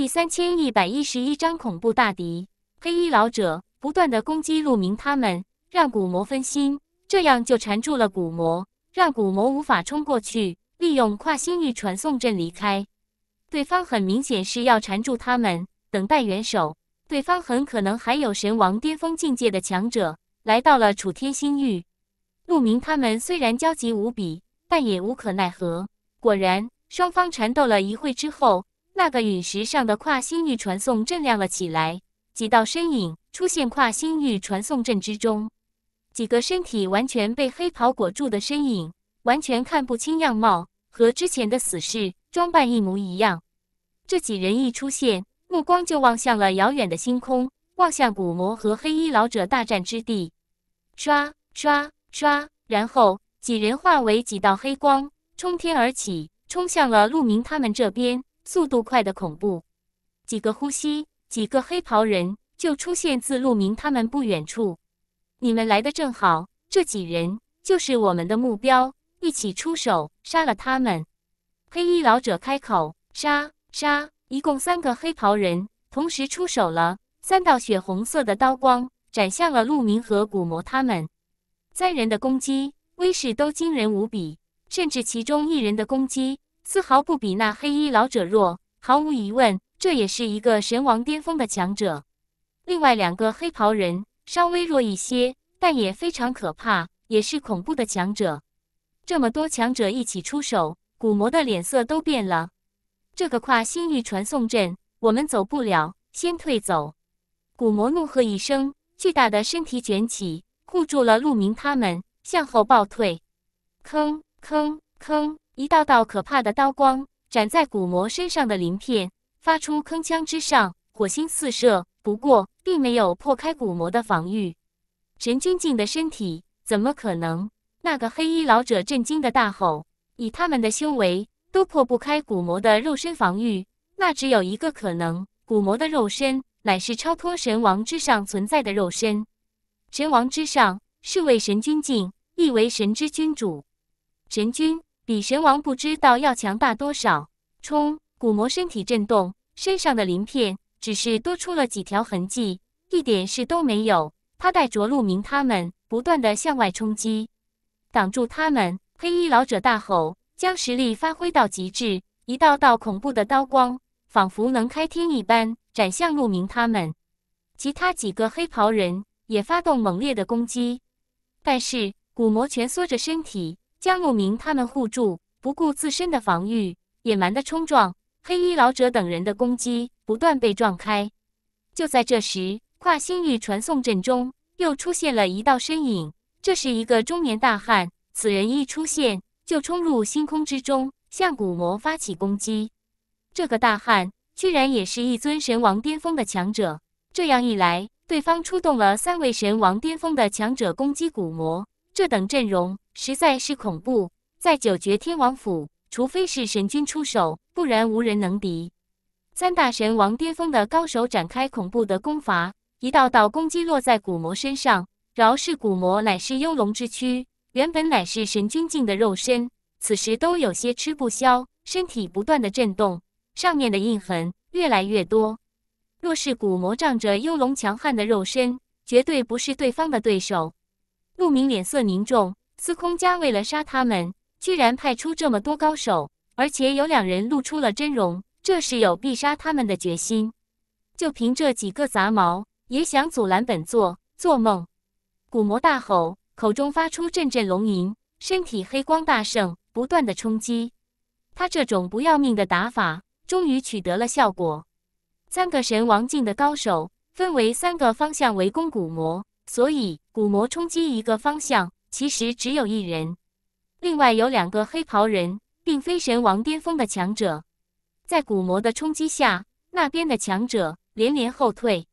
第三千一百一十一章恐怖大敌。黑衣老者不断的攻击陆明他们，让骨魔分心，这样就缠住了骨魔，让骨魔无法冲过去，利用跨星域传送阵离开。对方很明显是要缠住他们，等待援手。对方很可能还有神王巅峰境界的强者来到了楚天星域。陆明他们虽然焦急无比，但也无可奈何。果然，双方缠斗了一会之后。那个陨石上的跨星域传送阵亮了起来，几道身影出现跨星域传送阵之中，几个身体完全被黑袍裹住的身影，完全看不清样貌，和之前的死士装扮一模一样。这几人一出现，目光就望向了遥远的星空，望向古魔和黑衣老者大战之地。刷刷刷，然后几人化为几道黑光，冲天而起，冲向了陆明他们这边。速度快的恐怖，几个呼吸，几个黑袍人就出现自陆明他们不远处。你们来的正好，这几人就是我们的目标，一起出手杀了他们。黑衣老者开口：“杀杀！”一共三个黑袍人同时出手了，三道血红色的刀光斩向了陆明和古魔他们。三人的攻击威势都惊人无比，甚至其中一人的攻击。丝毫不比那黑衣老者弱，毫无疑问，这也是一个神王巅峰的强者。另外两个黑袍人稍微弱一些，但也非常可怕，也是恐怖的强者。这么多强者一起出手，古魔的脸色都变了。这个跨星域传送阵，我们走不了，先退走！古魔怒喝一声，巨大的身体卷起，护住了陆明他们，向后暴退。坑坑坑！一道道可怕的刀光斩在古魔身上的鳞片，发出铿锵之声，火星四射。不过，并没有破开古魔的防御。神君境的身体怎么可能？那个黑衣老者震惊的大吼：“以他们的修为，都破不开古魔的肉身防御。那只有一个可能：古魔的肉身乃是超脱神王之上存在的肉身。神王之上，是为神君境，意为神之君主，神君。”李神王不知道要强大多少，冲！古魔身体震动，身上的鳞片只是多出了几条痕迹，一点事都没有。他带着陆明他们不断的向外冲击，挡住他们。黑衣老者大吼，将实力发挥到极致，一道道恐怖的刀光，仿佛能开天一般，斩向陆明他们。其他几个黑袍人也发动猛烈的攻击，但是古魔蜷缩着身体。江慕明他们互助，不顾自身的防御，野蛮的冲撞黑衣老者等人的攻击，不断被撞开。就在这时，跨星域传送阵中又出现了一道身影，这是一个中年大汉。此人一出现，就冲入星空之中，向古魔发起攻击。这个大汉居然也是一尊神王巅峰的强者。这样一来，对方出动了三位神王巅峰的强者攻击古魔。这等阵容实在是恐怖，在九绝天王府，除非是神君出手，不然无人能敌。三大神王巅峰的高手展开恐怖的攻伐，一道道攻击落在古魔身上。饶是古魔乃是幽龙之躯，原本乃是神君境的肉身，此时都有些吃不消，身体不断的震动，上面的印痕越来越多。若是古魔仗着幽龙强悍的肉身，绝对不是对方的对手。陆明脸色凝重，司空家为了杀他们，居然派出这么多高手，而且有两人露出了真容，这是有必杀他们的决心。就凭这几个杂毛，也想阻拦本座？做梦！古魔大吼，口中发出阵阵龙吟，身体黑光大盛，不断的冲击。他这种不要命的打法，终于取得了效果。三个神王境的高手，分为三个方向围攻古魔。所以古魔冲击一个方向，其实只有一人，另外有两个黑袍人，并非神王巅峰的强者。在古魔的冲击下，那边的强者连连后退。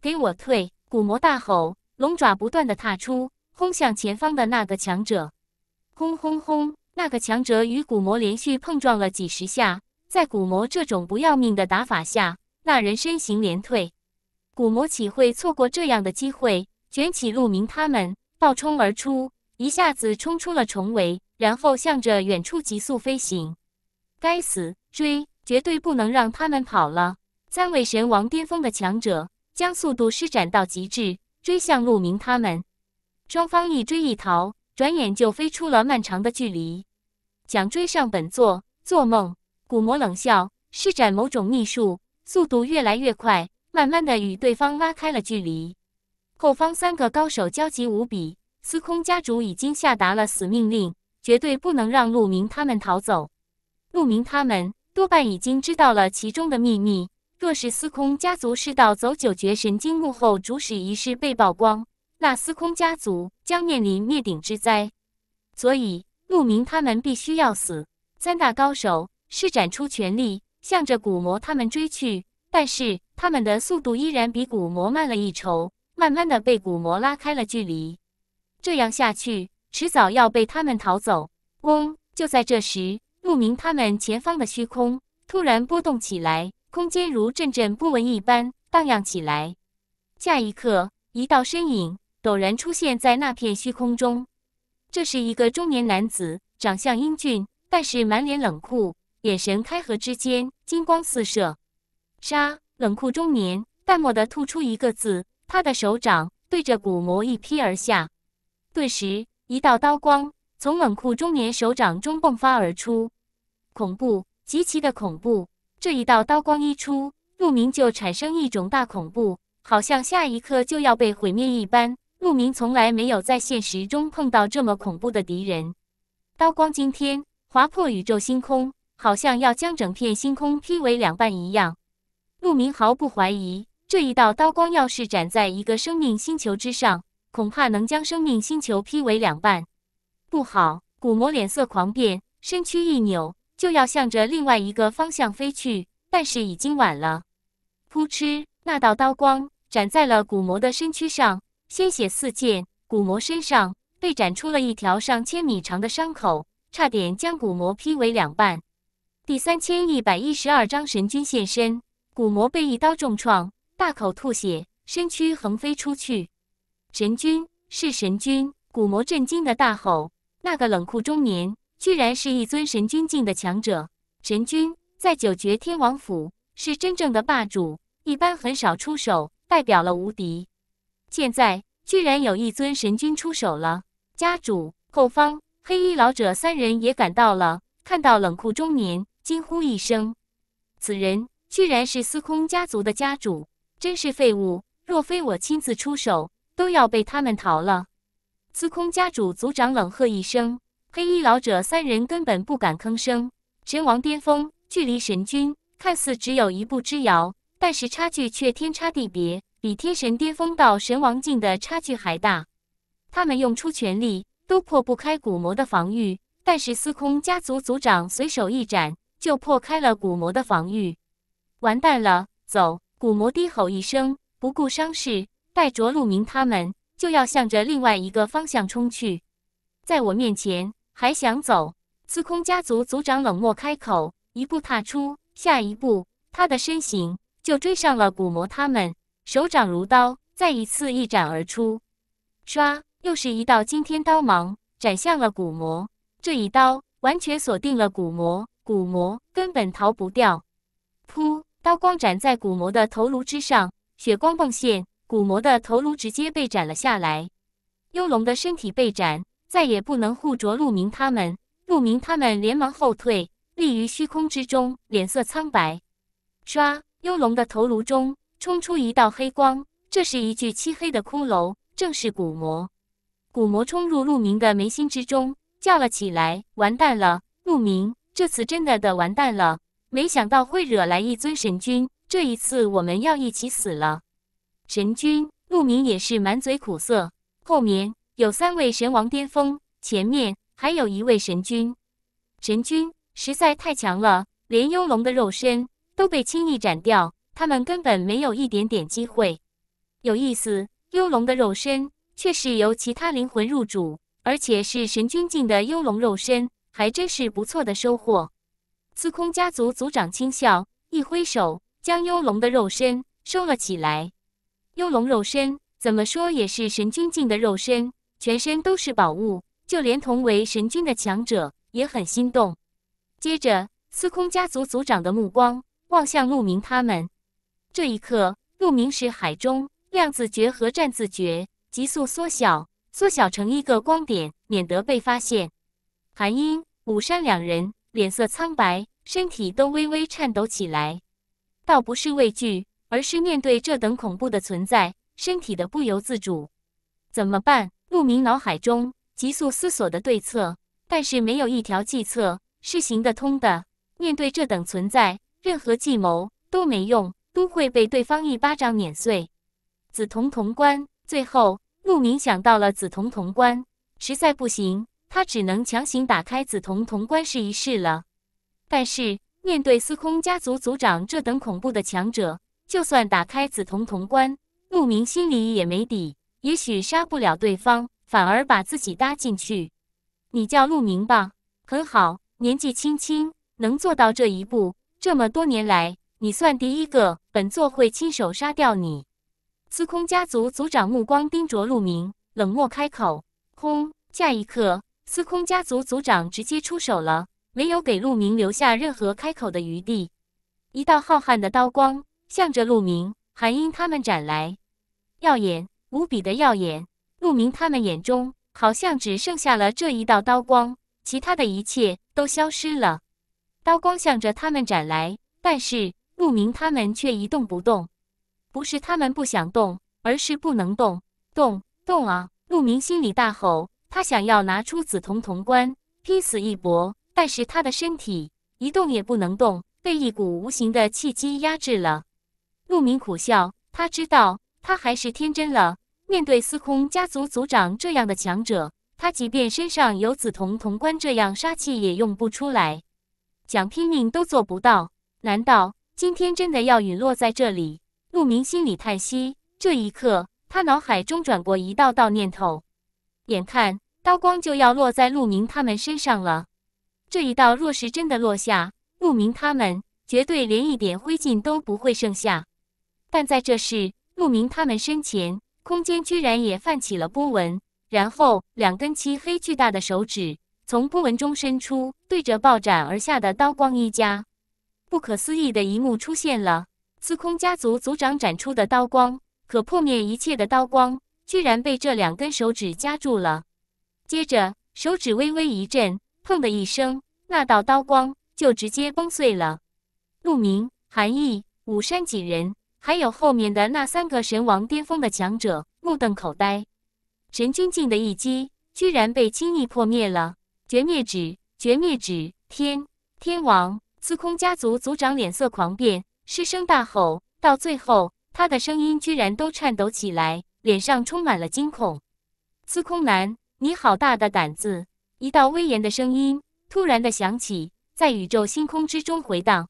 给我退！古魔大吼，龙爪不断的踏出，轰向前方的那个强者。轰轰轰！那个强者与古魔连续碰撞了几十下，在古魔这种不要命的打法下，那人身形连退。古魔岂会错过这样的机会？卷起，鹿鸣他们暴冲而出，一下子冲出了重围，然后向着远处急速飞行。该死，追！绝对不能让他们跑了！三位神王巅峰的强者将速度施展到极致，追向鹿鸣他们。双方一追一逃，转眼就飞出了漫长的距离。想追上本座，做梦！古魔冷笑，施展某种秘术，速度越来越快，慢慢的与对方拉开了距离。后方三个高手焦急无比，司空家主已经下达了死命令，绝对不能让陆明他们逃走。陆明他们多半已经知道了其中的秘密，若是司空家族世道走九绝神经幕后主使一事被曝光，那司空家族将面临灭顶之灾。所以，陆明他们必须要死。三大高手施展出全力，向着古魔他们追去，但是他们的速度依然比古魔慢了一筹。慢慢的被古膜拉开了距离，这样下去迟早要被他们逃走。嗡！就在这时，陆明他们前方的虚空突然波动起来，空间如阵阵波纹一般荡漾起来。下一刻，一道身影陡然出现在那片虚空中。这是一个中年男子，长相英俊，但是满脸冷酷，眼神开合之间金光四射。杀！冷酷中年淡漠的吐出一个字。他的手掌对着鼓膜一劈而下，顿时一道刀光从冷酷中年手掌中迸发而出，恐怖，极其的恐怖。这一道刀光一出，陆明就产生一种大恐怖，好像下一刻就要被毁灭一般。陆明从来没有在现实中碰到这么恐怖的敌人。刀光惊天，划破宇宙星空，好像要将整片星空劈为两半一样。陆明毫不怀疑。这一道刀光要是斩在一个生命星球之上，恐怕能将生命星球劈为两半。不好！古魔脸色狂变，身躯一扭，就要向着另外一个方向飞去，但是已经晚了。扑哧，那道刀光斩在了古魔的身躯上，鲜血四溅，古魔身上被斩出了一条上千米长的伤口，差点将古魔劈为两半。第三千一百一十二章神君现身，古魔被一刀重创。大口吐血，身躯横飞出去。神君是神君，古魔震惊的大吼：“那个冷酷中年，居然是一尊神君境的强者！神君在九绝天王府是真正的霸主，一般很少出手，代表了无敌。现在居然有一尊神君出手了！”家主、后方黑衣老者三人也赶到了，看到冷酷中年，惊呼一声：“此人居然是司空家族的家主！”真是废物！若非我亲自出手，都要被他们逃了。司空家主族长冷喝一声，黑衣老者三人根本不敢吭声。神王巅峰距离神君看似只有一步之遥，但是差距却天差地别，比天神巅峰到神王境的差距还大。他们用出全力都破不开古魔的防御，但是司空家族族长随手一斩就破开了古魔的防御。完蛋了，走！古魔低吼一声，不顾伤势，带着陆明他们就要向着另外一个方向冲去。在我面前还想走？司空家族族长冷漠开口，一步踏出，下一步他的身形就追上了古魔。他们手掌如刀，再一次一斩而出，唰，又是一道惊天刀芒斩向了古魔。这一刀完全锁定了古魔，古魔根本逃不掉。噗。刀光斩在古魔的头颅之上，血光迸现，古魔的头颅直接被斩了下来。幽龙的身体被斩，再也不能护着陆明他们。陆明他们连忙后退，立于虚空之中，脸色苍白。唰！幽龙的头颅中冲出一道黑光，这是一具漆黑的骷髅，正是古魔。古魔冲入陆明的眉心之中，叫了起来：“完蛋了，陆明，这次真的的完蛋了。”没想到会惹来一尊神君，这一次我们要一起死了。神君陆明也是满嘴苦涩。后面有三位神王巅峰，前面还有一位神君。神君实在太强了，连幽龙的肉身都被轻易斩掉，他们根本没有一点点机会。有意思，幽龙的肉身却是由其他灵魂入主，而且是神君境的幽龙肉身，还真是不错的收获。司空家族族长轻笑，一挥手，将幽龙的肉身收了起来。幽龙肉身怎么说也是神君境的肉身，全身都是宝物，就连同为神君的强者也很心动。接着，司空家族族长的目光望向陆明他们。这一刻，陆明识海中量子觉和战字觉急速缩小，缩小成一个光点，免得被发现。韩英、武山两人。脸色苍白，身体都微微颤抖起来。倒不是畏惧，而是面对这等恐怖的存在，身体的不由自主。怎么办？陆明脑海中急速思索的对策，但是没有一条计策是行得通的。面对这等存在，任何计谋都没用，都会被对方一巴掌碾碎。紫瞳瞳关，最后陆明想到了紫瞳瞳关，实在不行。他只能强行打开紫铜铜棺试一试了，但是面对司空家族族长这等恐怖的强者，就算打开紫铜铜棺，陆明心里也没底，也许杀不了对方，反而把自己搭进去。你叫陆明吧，很好，年纪轻轻能做到这一步，这么多年来，你算第一个。本座会亲手杀掉你。司空家族族长目光盯着陆明，冷漠开口。轰！下一刻。司空家族族长直接出手了，没有给陆明留下任何开口的余地。一道浩瀚的刀光向着陆明、韩英他们斩来，耀眼无比的耀眼。陆明他们眼中好像只剩下了这一道刀光，其他的一切都消失了。刀光向着他们斩来，但是陆明他们却一动不动。不是他们不想动，而是不能动，动动啊！陆明心里大吼。他想要拿出紫铜铜棺，拼死一搏，但是他的身体一动也不能动，被一股无形的气机压制了。陆明苦笑，他知道他还是天真了。面对司空家族族长这样的强者，他即便身上有紫铜铜棺这样杀气，也用不出来，想拼命都做不到。难道今天真的要陨落在这里？陆明心里叹息。这一刻，他脑海中转过一道道念头。眼看刀光就要落在陆明他们身上了，这一刀若是真的落下，陆明他们绝对连一点灰烬都不会剩下。但在这时，陆明他们身前空间居然也泛起了波纹，然后两根漆黑巨大的手指从波纹中伸出，对着暴斩而下的刀光一夹。不可思议的一幕出现了：司空家族族长展出的刀光，可破灭一切的刀光。居然被这两根手指夹住了，接着手指微微一震，砰的一声，那道刀光就直接崩碎了。陆明、韩毅、武山几人，还有后面的那三个神王巅峰的强者，目瞪口呆。神君境的一击，居然被轻易破灭了。绝灭指，绝灭指！天！天王司空家族族长脸色狂变，失声大吼，到最后他的声音居然都颤抖起来。脸上充满了惊恐，司空南，你好大的胆子！一道威严的声音突然的响起，在宇宙星空之中回荡。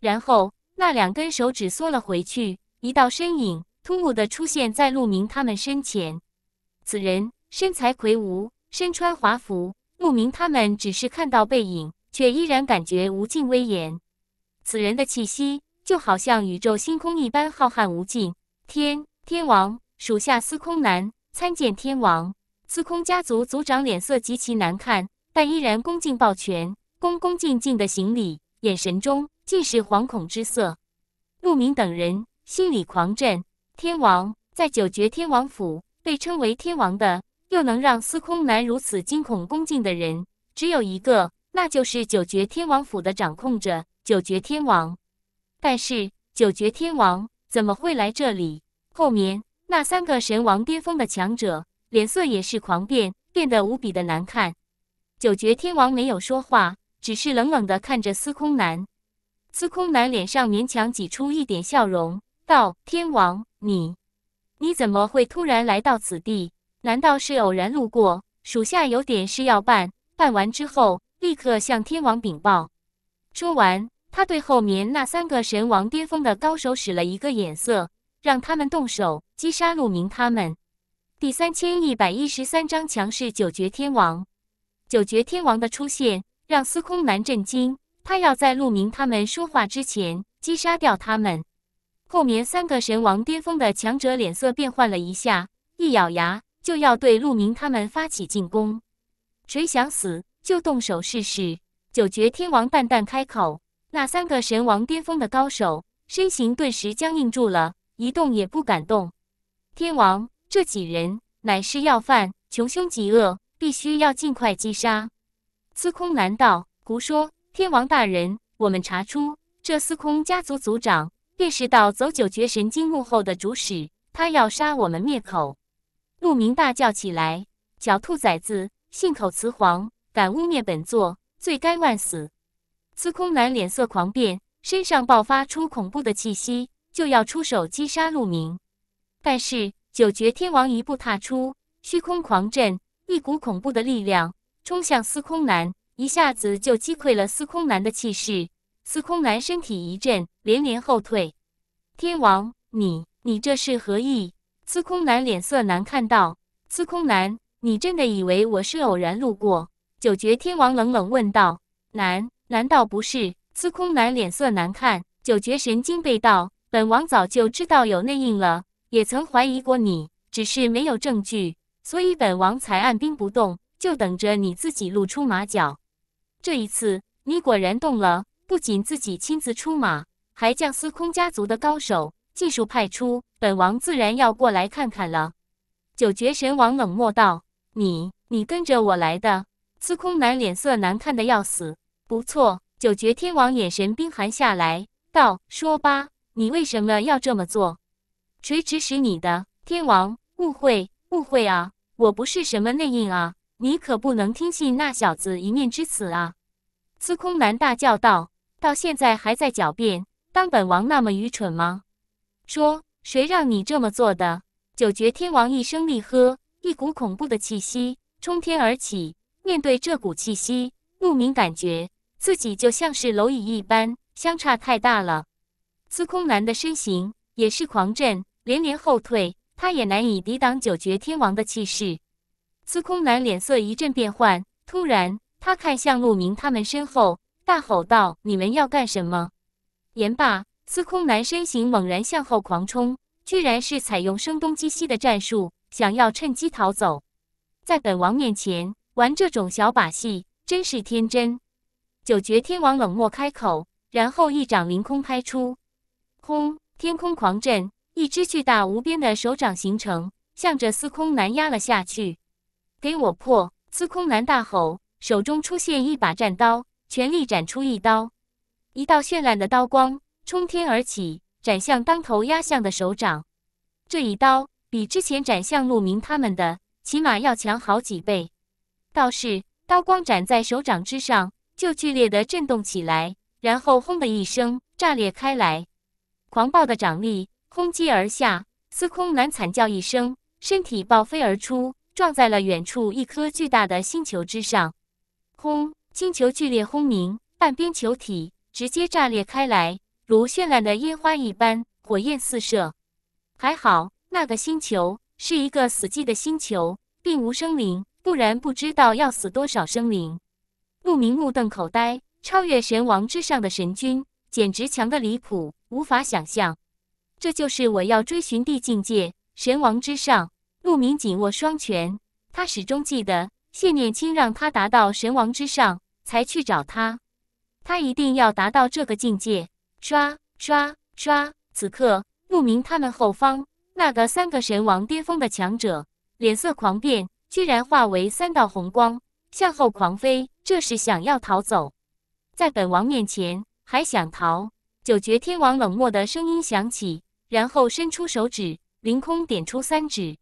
然后那两根手指缩了回去，一道身影突兀的出现在陆明他们身前。此人身材魁梧，身穿华服。陆明他们只是看到背影，却依然感觉无尽威严。此人的气息就好像宇宙星空一般浩瀚无尽。天，天王。属下司空南参见天王。司空家族族长脸色极其难看，但依然恭敬抱拳，恭恭敬敬的行礼，眼神中尽是惶恐之色。陆明等人心里狂震：天王在九绝天王府被称为天王的，又能让司空南如此惊恐恭敬的人，只有一个，那就是九绝天王府的掌控者——九绝天王。但是，九绝天王怎么会来这里？后面。那三个神王巅峰的强者脸色也是狂变，变得无比的难看。九绝天王没有说话，只是冷冷的看着司空南。司空南脸上勉强挤出一点笑容，道：“天王，你你怎么会突然来到此地？难道是偶然路过？属下有点事要办，办完之后立刻向天王禀报。”说完，他对后面那三个神王巅峰的高手使了一个眼色。让他们动手击杀陆明他们。第三千一百一十三章强势九绝天王。九绝天王的出现让司空南震惊，他要在陆明他们说话之前击杀掉他们。后面三个神王巅峰的强者脸色变换了一下，一咬牙就要对陆明他们发起进攻。谁想死就动手试试。九绝天王淡淡开口，那三个神王巅峰的高手身形顿时僵硬住了。一动也不敢动。天王，这几人乃是要犯，穷凶极恶，必须要尽快击杀。司空南道：“胡说！天王大人，我们查出这司空家族族长便是到走九绝神经幕后的主使，他要杀我们灭口。”陆明大叫起来：“小兔崽子，信口雌黄，敢污蔑本座，罪该万死！”司空南脸色狂变，身上爆发出恐怖的气息。就要出手击杀陆明。但是九绝天王一步踏出，虚空狂震，一股恐怖的力量冲向司空南，一下子就击溃了司空南的气势。司空南身体一震，连连后退。天王，你你这是何意？司空南脸色难看道：“司空南，你真的以为我是偶然路过？”九绝天王冷冷问道：“难难道不是？”司空南脸色难看，九绝神经被盗。本王早就知道有内应了，也曾怀疑过你，只是没有证据，所以本王才按兵不动，就等着你自己露出马脚。这一次你果然动了，不仅自己亲自出马，还将司空家族的高手尽数派出，本王自然要过来看看了。”九绝神王冷漠道：“你，你跟着我来的。”司空南脸色难看的要死。不错，九绝天王眼神冰寒下来，道：“说吧。”你为什么要这么做？谁指使你的？天王，误会，误会啊！我不是什么内应啊！你可不能听信那小子一面之词啊！司空南大叫道：“到现在还在狡辩？当本王那么愚蠢吗？”说，谁让你这么做的？九绝天王一声厉喝，一股恐怖的气息冲天而起。面对这股气息，陆明感觉自己就像是蝼蚁一般，相差太大了。司空南的身形也是狂震，连连后退，他也难以抵挡九绝天王的气势。司空南脸色一阵变幻，突然他看向陆明他们身后，大吼道：“你们要干什么？”言罢，司空南身形猛然向后狂冲，居然是采用声东击西的战术，想要趁机逃走。在本王面前玩这种小把戏，真是天真！九绝天王冷漠开口，然后一掌凌空拍出。空天空狂震，一只巨大无边的手掌形成，向着司空南压了下去。“给我破！”司空南大吼，手中出现一把战刀，全力斩出一刀。一道绚烂的刀光冲天而起，斩向当头压向的手掌。这一刀比之前斩向陆明他们的起码要强好几倍。倒是刀光斩在手掌之上，就剧烈的震动起来，然后轰的一声炸裂开来。狂暴的掌力轰击而下，司空南惨叫一声，身体爆飞而出，撞在了远处一颗巨大的星球之上。轰！星球剧烈轰鸣，半边球体直接炸裂开来，如绚烂的烟花一般，火焰四射。还好那个星球是一个死寂的星球，并无生灵，不然不知道要死多少生灵。陆明目瞪口呆，超越神王之上的神君，简直强得离谱。无法想象，这就是我要追寻的境界——神王之上。陆明紧握双拳，他始终记得谢念青让他达到神王之上才去找他，他一定要达到这个境界。刷刷刷！此刻，陆明他们后方那个三个神王巅峰的强者脸色狂变，居然化为三道红光向后狂飞，这是想要逃走？在本王面前还想逃？九绝天王冷漠的声音响起，然后伸出手指，凌空点出三指，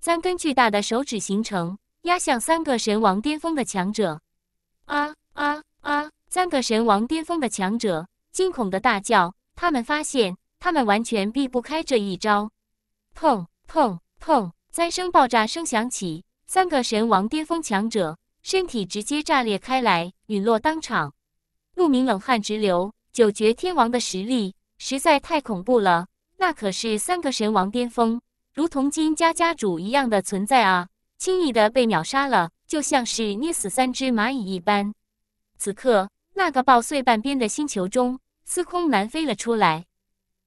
三根巨大的手指形成，压向三个神王巅峰的强者。啊啊啊！三个神王巅峰的强者惊恐的大叫，他们发现他们完全避不开这一招。砰砰砰！三声爆炸声响起，三个神王巅峰强者身体直接炸裂开来，陨落当场。陆明冷汗直流。九绝天王的实力实在太恐怖了，那可是三个神王巅峰，如同金家家主一样的存在啊！轻易的被秒杀了，就像是捏死三只蚂蚁一般。此刻，那个爆碎半边的星球中，司空南飞了出来。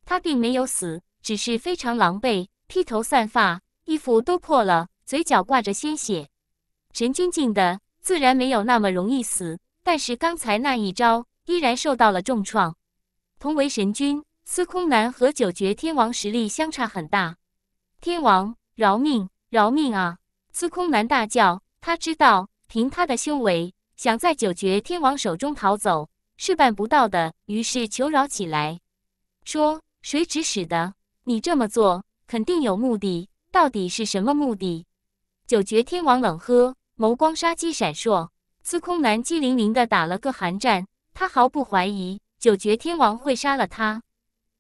他并没有死，只是非常狼狈，披头散发，衣服都破了，嘴角挂着鲜血。神君境的自然没有那么容易死，但是刚才那一招……依然受到了重创。同为神君，司空南和九绝天王实力相差很大。天王，饶命，饶命啊！司空南大叫，他知道凭他的修为，想在九绝天王手中逃走是办不到的，于是求饶起来，说：“谁指使的？你这么做肯定有目的，到底是什么目的？”九绝天王冷喝，眸光杀机闪烁，司空南机灵灵的打了个寒战。他毫不怀疑九绝天王会杀了他，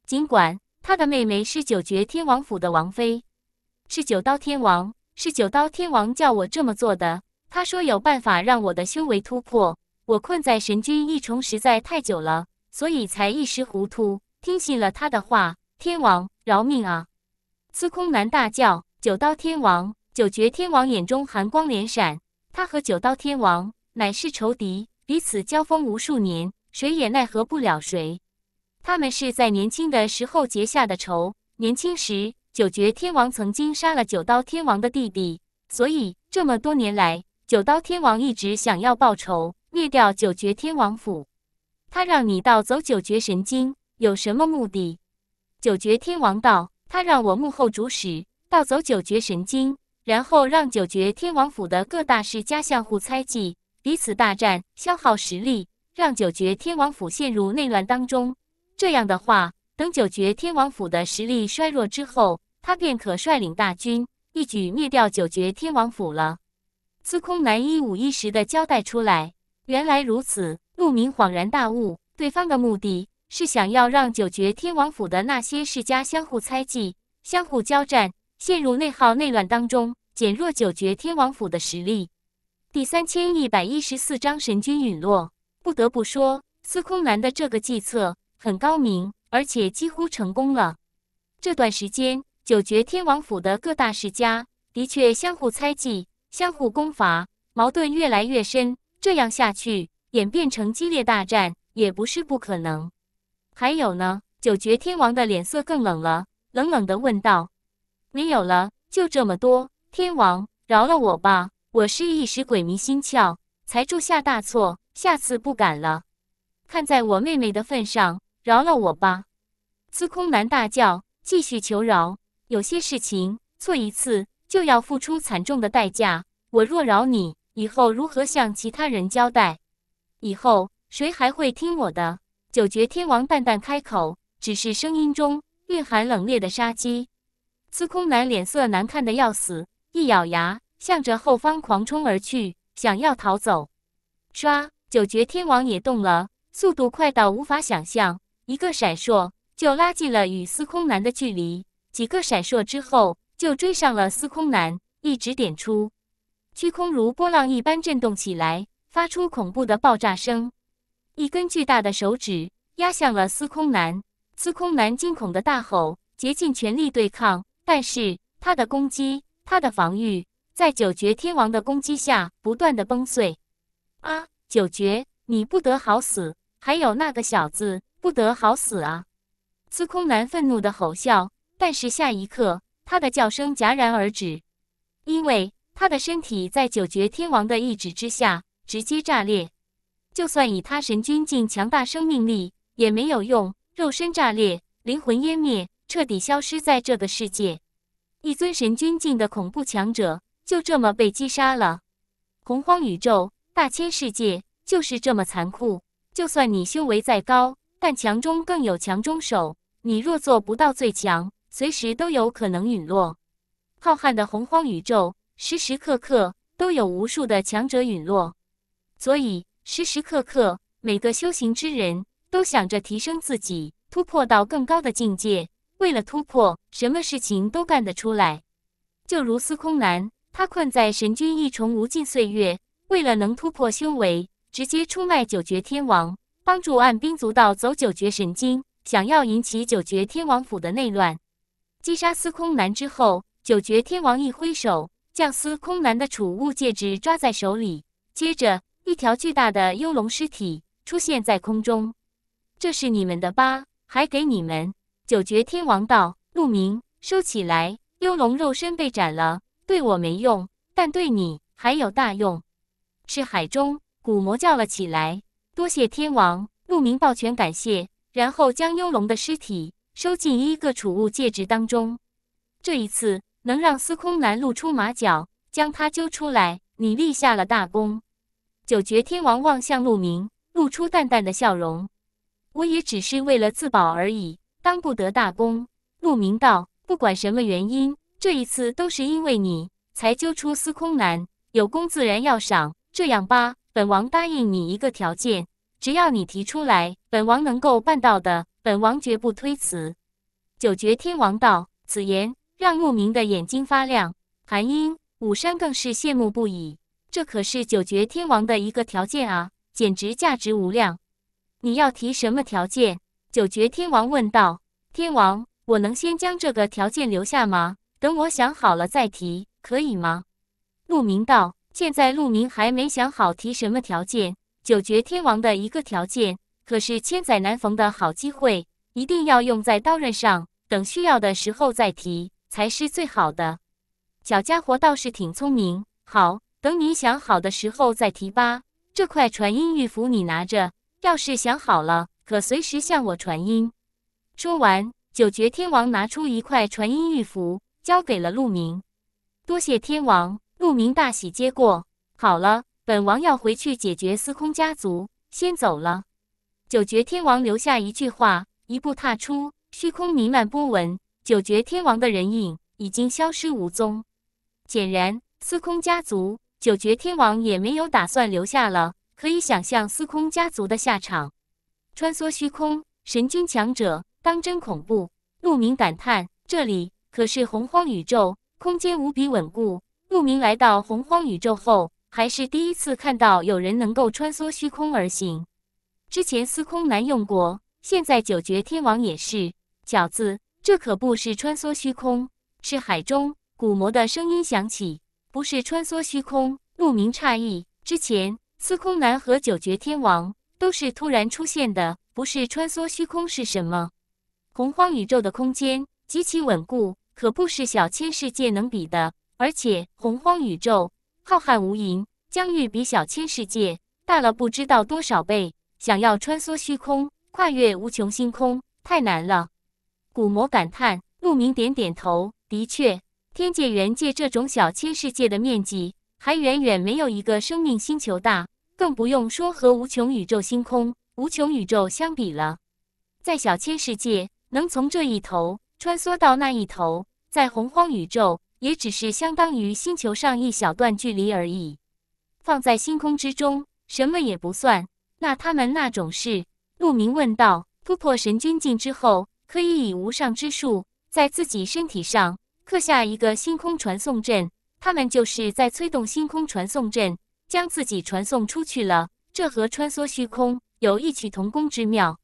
尽管他的妹妹是九绝天王府的王妃，是九刀天王，是九刀天王叫我这么做的。他说有办法让我的修为突破，我困在神君一重实在太久了，所以才一时糊涂听信了他的话。天王饶命啊！司空南大叫。九刀天王、九绝天王眼中寒光连闪，他和九刀天王乃是仇敌。彼此交锋无数年，谁也奈何不了谁。他们是在年轻的时候结下的仇。年轻时，九绝天王曾经杀了九刀天王的弟弟，所以这么多年来，九刀天王一直想要报仇，灭掉九绝天王府。他让你盗走九绝神经，有什么目的？九绝天王道：“他让我幕后主使盗走九绝神经，然后让九绝天王府的各大世家相互猜忌。”彼此大战，消耗实力，让九绝天王府陷入内乱当中。这样的话，等九绝天王府的实力衰弱之后，他便可率领大军一举灭掉九绝天王府了。司空南一五一十的交代出来，原来如此，陆明恍然大悟，对方的目的是想要让九绝天王府的那些世家相互猜忌、相互交战，陷入内耗、内乱当中，减弱九绝天王府的实力。第三千一百一十四章神君陨落。不得不说，司空南的这个计策很高明，而且几乎成功了。这段时间，九绝天王府的各大世家的确相互猜忌、相互攻伐，矛盾越来越深。这样下去，演变成激烈大战也不是不可能。还有呢？九绝天王的脸色更冷了，冷冷的问道：“没有了，就这么多。天王，饶了我吧。”我是一时鬼迷心窍，才铸下大错，下次不敢了。看在我妹妹的份上，饶了我吧。”司空南大叫，继续求饶。有些事情，错一次就要付出惨重的代价。我若饶你，以后如何向其他人交代？以后谁还会听我的？”九绝天王淡淡开口，只是声音中蕴含冷冽的杀机。司空南脸色难看的要死，一咬牙。向着后方狂冲而去，想要逃走。唰，九绝天王也动了，速度快到无法想象，一个闪烁就拉近了与司空南的距离。几个闪烁之后，就追上了司空南，一指点出，虚空如波浪一般震动起来，发出恐怖的爆炸声。一根巨大的手指压向了司空南，司空南惊恐的大吼，竭尽全力对抗，但是他的攻击，他的防御。在九绝天王的攻击下，不断的崩碎。啊，九绝，你不得好死！还有那个小子，不得好死啊！司空南愤怒的吼叫，但是下一刻，他的叫声戛然而止，因为他的身体在九绝天王的一指之下直接炸裂。就算以他神君境强大生命力也没有用，肉身炸裂，灵魂湮灭，彻底消失在这个世界。一尊神君境的恐怖强者。就这么被击杀了，洪荒宇宙、大千世界就是这么残酷。就算你修为再高，但强中更有强中手，你若做不到最强，随时都有可能陨落。浩瀚的洪荒宇宙，时时刻刻都有无数的强者陨落，所以时时刻刻每个修行之人都想着提升自己，突破到更高的境界。为了突破，什么事情都干得出来。就如司空南他困在神君一重无尽岁月，为了能突破修为，直接出卖九绝天王，帮助暗兵族道走九绝神经，想要引起九绝天王府的内乱。击杀司空南之后，九绝天王一挥手，将司空南的储物戒指抓在手里，接着一条巨大的幽龙尸体出现在空中。这是你们的吧？还给你们。九绝天王道：“陆明，收起来。幽龙肉身被斩了。”对我没用，但对你还有大用。是海中古魔叫了起来：“多谢天王！”陆明抱拳感谢，然后将幽龙的尸体收进一个储物戒指当中。这一次能让司空南露出马脚，将他揪出来，你立下了大功。九绝天王望向陆明，露出淡淡的笑容：“我也只是为了自保而已，当不得大功。”陆明道：“不管什么原因。”这一次都是因为你才揪出司空南，有功自然要赏。这样吧，本王答应你一个条件，只要你提出来，本王能够办到的，本王绝不推辞。九绝天王道，此言让慕名的眼睛发亮，韩英、武山更是羡慕不已。这可是九绝天王的一个条件啊，简直价值无量。你要提什么条件？九绝天王问道。天王，我能先将这个条件留下吗？等我想好了再提，可以吗？陆明道，现在陆明还没想好提什么条件。九绝天王的一个条件可是千载难逢的好机会，一定要用在刀刃上。等需要的时候再提才是最好的。小家伙倒是挺聪明，好，等你想好的时候再提吧。这块传音玉符你拿着，要是想好了，可随时向我传音。说完，九绝天王拿出一块传音玉符。交给了陆明，多谢天王。陆明大喜接过。好了，本王要回去解决司空家族，先走了。九绝天王留下一句话，一步踏出，虚空弥漫波纹。九绝天王的人影已经消失无踪。显然，司空家族，九绝天王也没有打算留下了。可以想象司空家族的下场。穿梭虚空，神君强者，当真恐怖。陆明感叹，这里。可是洪荒宇宙空间无比稳固，陆明来到洪荒宇宙后，还是第一次看到有人能够穿梭虚空而行。之前司空南用过，现在九绝天王也是。饺子，这可不是穿梭虚空，是海中古魔的声音响起。不是穿梭虚空，陆明诧异。之前司空南和九绝天王都是突然出现的，不是穿梭虚空是什么？洪荒宇宙的空间极其稳固。可不是小千世界能比的，而且洪荒宇宙浩瀚无垠，疆域比小千世界大了不知道多少倍，想要穿梭虚空，跨越无穷星空，太难了。古魔感叹，陆明点点头，的确，天界、元界这种小千世界的面积，还远远没有一个生命星球大，更不用说和无穷宇宙星空、无穷宇宙相比了。在小千世界，能从这一头。穿梭到那一头，在洪荒宇宙也只是相当于星球上一小段距离而已，放在星空之中什么也不算。那他们那种事，陆明问道：“突破神君境之后，可以以无上之术在自己身体上刻下一个星空传送阵，他们就是在催动星空传送阵，将自己传送出去了。这和穿梭虚空有异曲同工之妙。”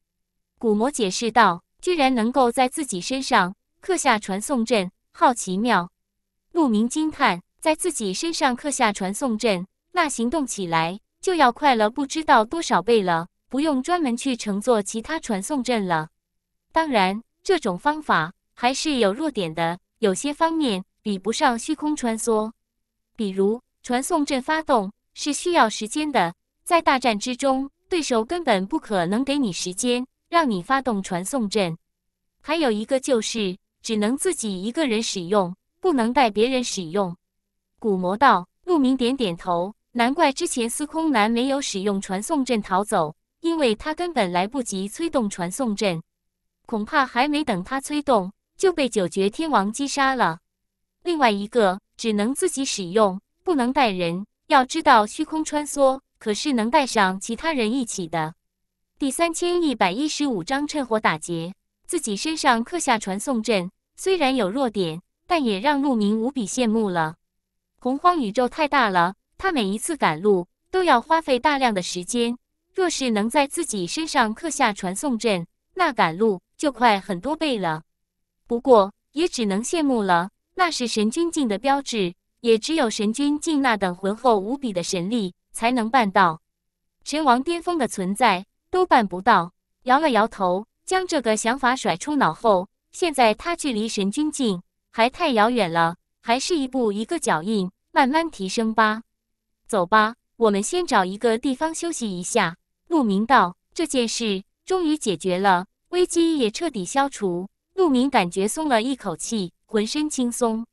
古魔解释道。居然能够在自己身上刻下传送阵，好奇妙！陆明惊叹，在自己身上刻下传送阵，那行动起来就要快了不知道多少倍了，不用专门去乘坐其他传送阵了。当然，这种方法还是有弱点的，有些方面比不上虚空穿梭。比如，传送阵发动是需要时间的，在大战之中，对手根本不可能给你时间。让你发动传送阵，还有一个就是只能自己一个人使用，不能带别人使用。古魔道陆明点点头，难怪之前司空南没有使用传送阵逃走，因为他根本来不及催动传送阵，恐怕还没等他催动就被九绝天王击杀了。另外一个只能自己使用，不能带人。要知道虚空穿梭可是能带上其他人一起的。第三千一百一十五章趁火打劫。自己身上刻下传送阵，虽然有弱点，但也让陆明无比羡慕了。洪荒宇宙太大了，他每一次赶路都要花费大量的时间。若是能在自己身上刻下传送阵，那赶路就快很多倍了。不过，也只能羡慕了。那是神君境的标志，也只有神君境那等浑厚无比的神力才能办到。神王巅峰的存在。都办不到，摇了摇头，将这个想法甩出脑后。现在他距离神君境还太遥远了，还是一步一个脚印，慢慢提升吧。走吧，我们先找一个地方休息一下。陆明道：“这件事终于解决了，危机也彻底消除。”陆明感觉松了一口气，浑身轻松。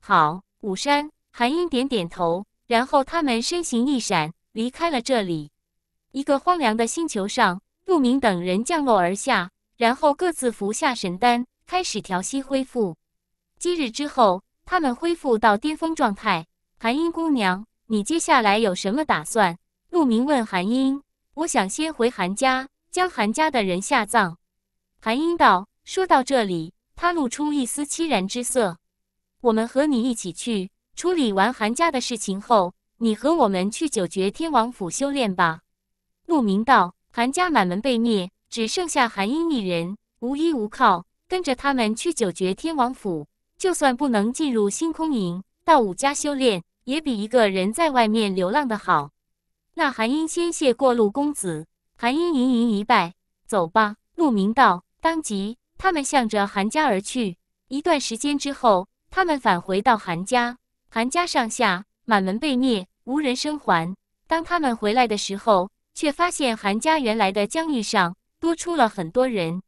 好，武山、韩英点点头，然后他们身形一闪，离开了这里。一个荒凉的星球上，陆明等人降落而下，然后各自服下神丹，开始调息恢复。几日之后，他们恢复到巅峰状态。韩英姑娘，你接下来有什么打算？陆明问韩英。我想先回韩家，将韩家的人下葬。韩英道。说到这里，他露出一丝凄然之色。我们和你一起去处理完韩家的事情后，你和我们去九绝天王府修炼吧。陆明道，韩家满门被灭，只剩下韩英一人，无依无靠，跟着他们去九绝天王府。就算不能进入星空营，到武家修炼，也比一个人在外面流浪的好。那韩英先谢过陆公子，韩英盈盈一拜，走吧。陆明道当即，他们向着韩家而去。一段时间之后，他们返回到韩家，韩家上下满门被灭，无人生还。当他们回来的时候。却发现韩家原来的疆域上多出了很多人，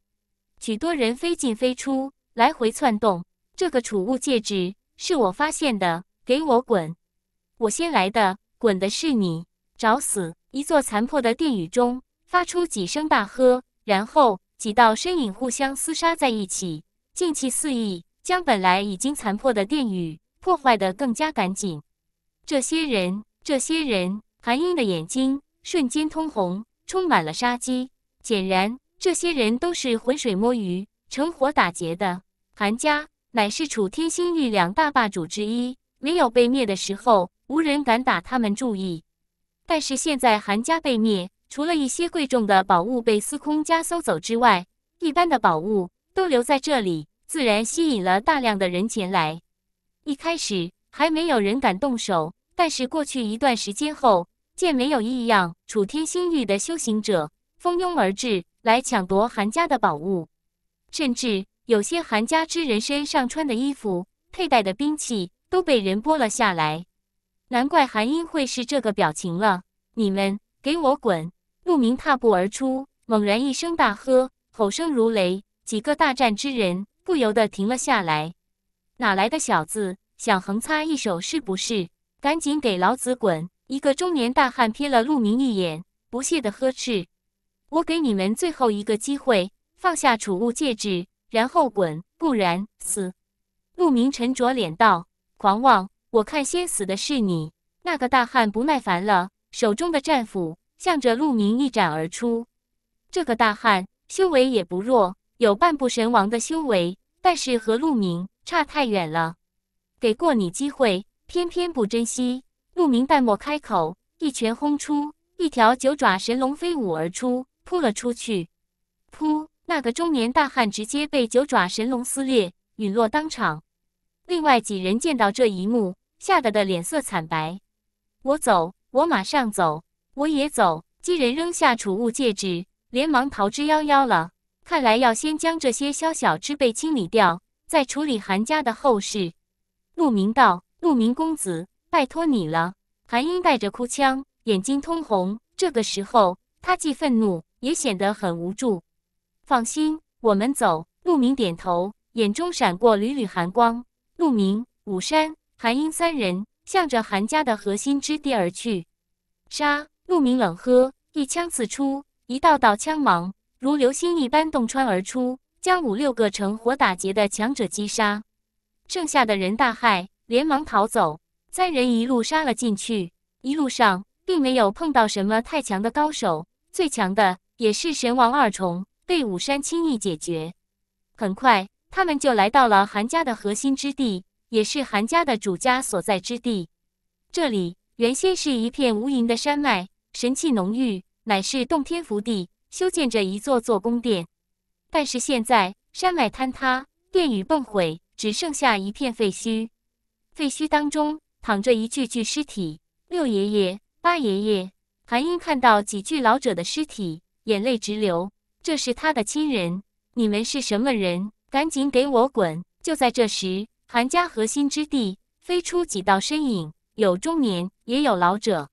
许多人飞进飞出，来回窜动。这个储物戒指是我发现的，给我滚！我先来的，滚的是你，找死！一座残破的殿宇中发出几声大喝，然后几道身影互相厮杀在一起，劲气四溢，将本来已经残破的殿宇破坏的更加干净。这些人，这些人，韩英的眼睛。瞬间通红，充满了杀机。显然，这些人都是浑水摸鱼、乘火打劫的。韩家乃是楚天星域两大霸主之一，没有被灭的时候，无人敢打他们注意。但是现在韩家被灭，除了一些贵重的宝物被司空家搜走之外，一般的宝物都留在这里，自然吸引了大量的人前来。一开始还没有人敢动手，但是过去一段时间后。见没有异样，楚天星域的修行者蜂拥而至，来抢夺韩家的宝物，甚至有些韩家之人身上穿的衣服、佩戴的兵器都被人剥了下来。难怪韩英会是这个表情了！你们给我滚！陆明踏步而出，猛然一声大喝，吼声如雷，几个大战之人不由得停了下来。哪来的小子，想横插一手是不是？赶紧给老子滚！一个中年大汉瞥了陆明一眼，不屑的呵斥：“我给你们最后一个机会，放下储物戒指，然后滚，不然死！”陆明沉着脸道：“狂妄，我看先死的是你。”那个大汉不耐烦了，手中的战斧向着陆明一斩而出。这个大汉修为也不弱，有半步神王的修为，但是和陆明差太远了。给过你机会，偏偏不珍惜。陆明淡漠开口，一拳轰出，一条九爪神龙飞舞而出，扑了出去。噗！那个中年大汉直接被九爪神龙撕裂，陨落当场。另外几人见到这一幕，吓得的脸色惨白。我走，我马上走，我也走。几人扔下储物戒指，连忙逃之夭夭了。看来要先将这些宵小之辈清理掉，再处理韩家的后事。陆明道：“陆明公子。”拜托你了，韩英带着哭腔，眼睛通红。这个时候，他既愤怒，也显得很无助。放心，我们走。鹿鸣点头，眼中闪过缕缕寒光。鹿鸣、武山、韩英三人向着韩家的核心之地而去。杀！鹿鸣冷喝，一枪刺出，一道道枪芒如流星一般洞穿而出，将五六个趁火打劫的强者击杀。剩下的人大骇，连忙逃走。三人一路杀了进去，一路上并没有碰到什么太强的高手，最强的也是神王二重，被武山轻易解决。很快，他们就来到了韩家的核心之地，也是韩家的主家所在之地。这里原先是一片无垠的山脉，神气浓郁，乃是洞天福地，修建着一座座宫殿。但是现在山脉坍塌，殿宇崩毁，只剩下一片废墟。废墟当中。躺着一具具尸体，六爷爷、八爷爷，韩英看到几具老者的尸体，眼泪直流。这是他的亲人，你们是什么人？赶紧给我滚！就在这时，韩家核心之地飞出几道身影，有中年，也有老者。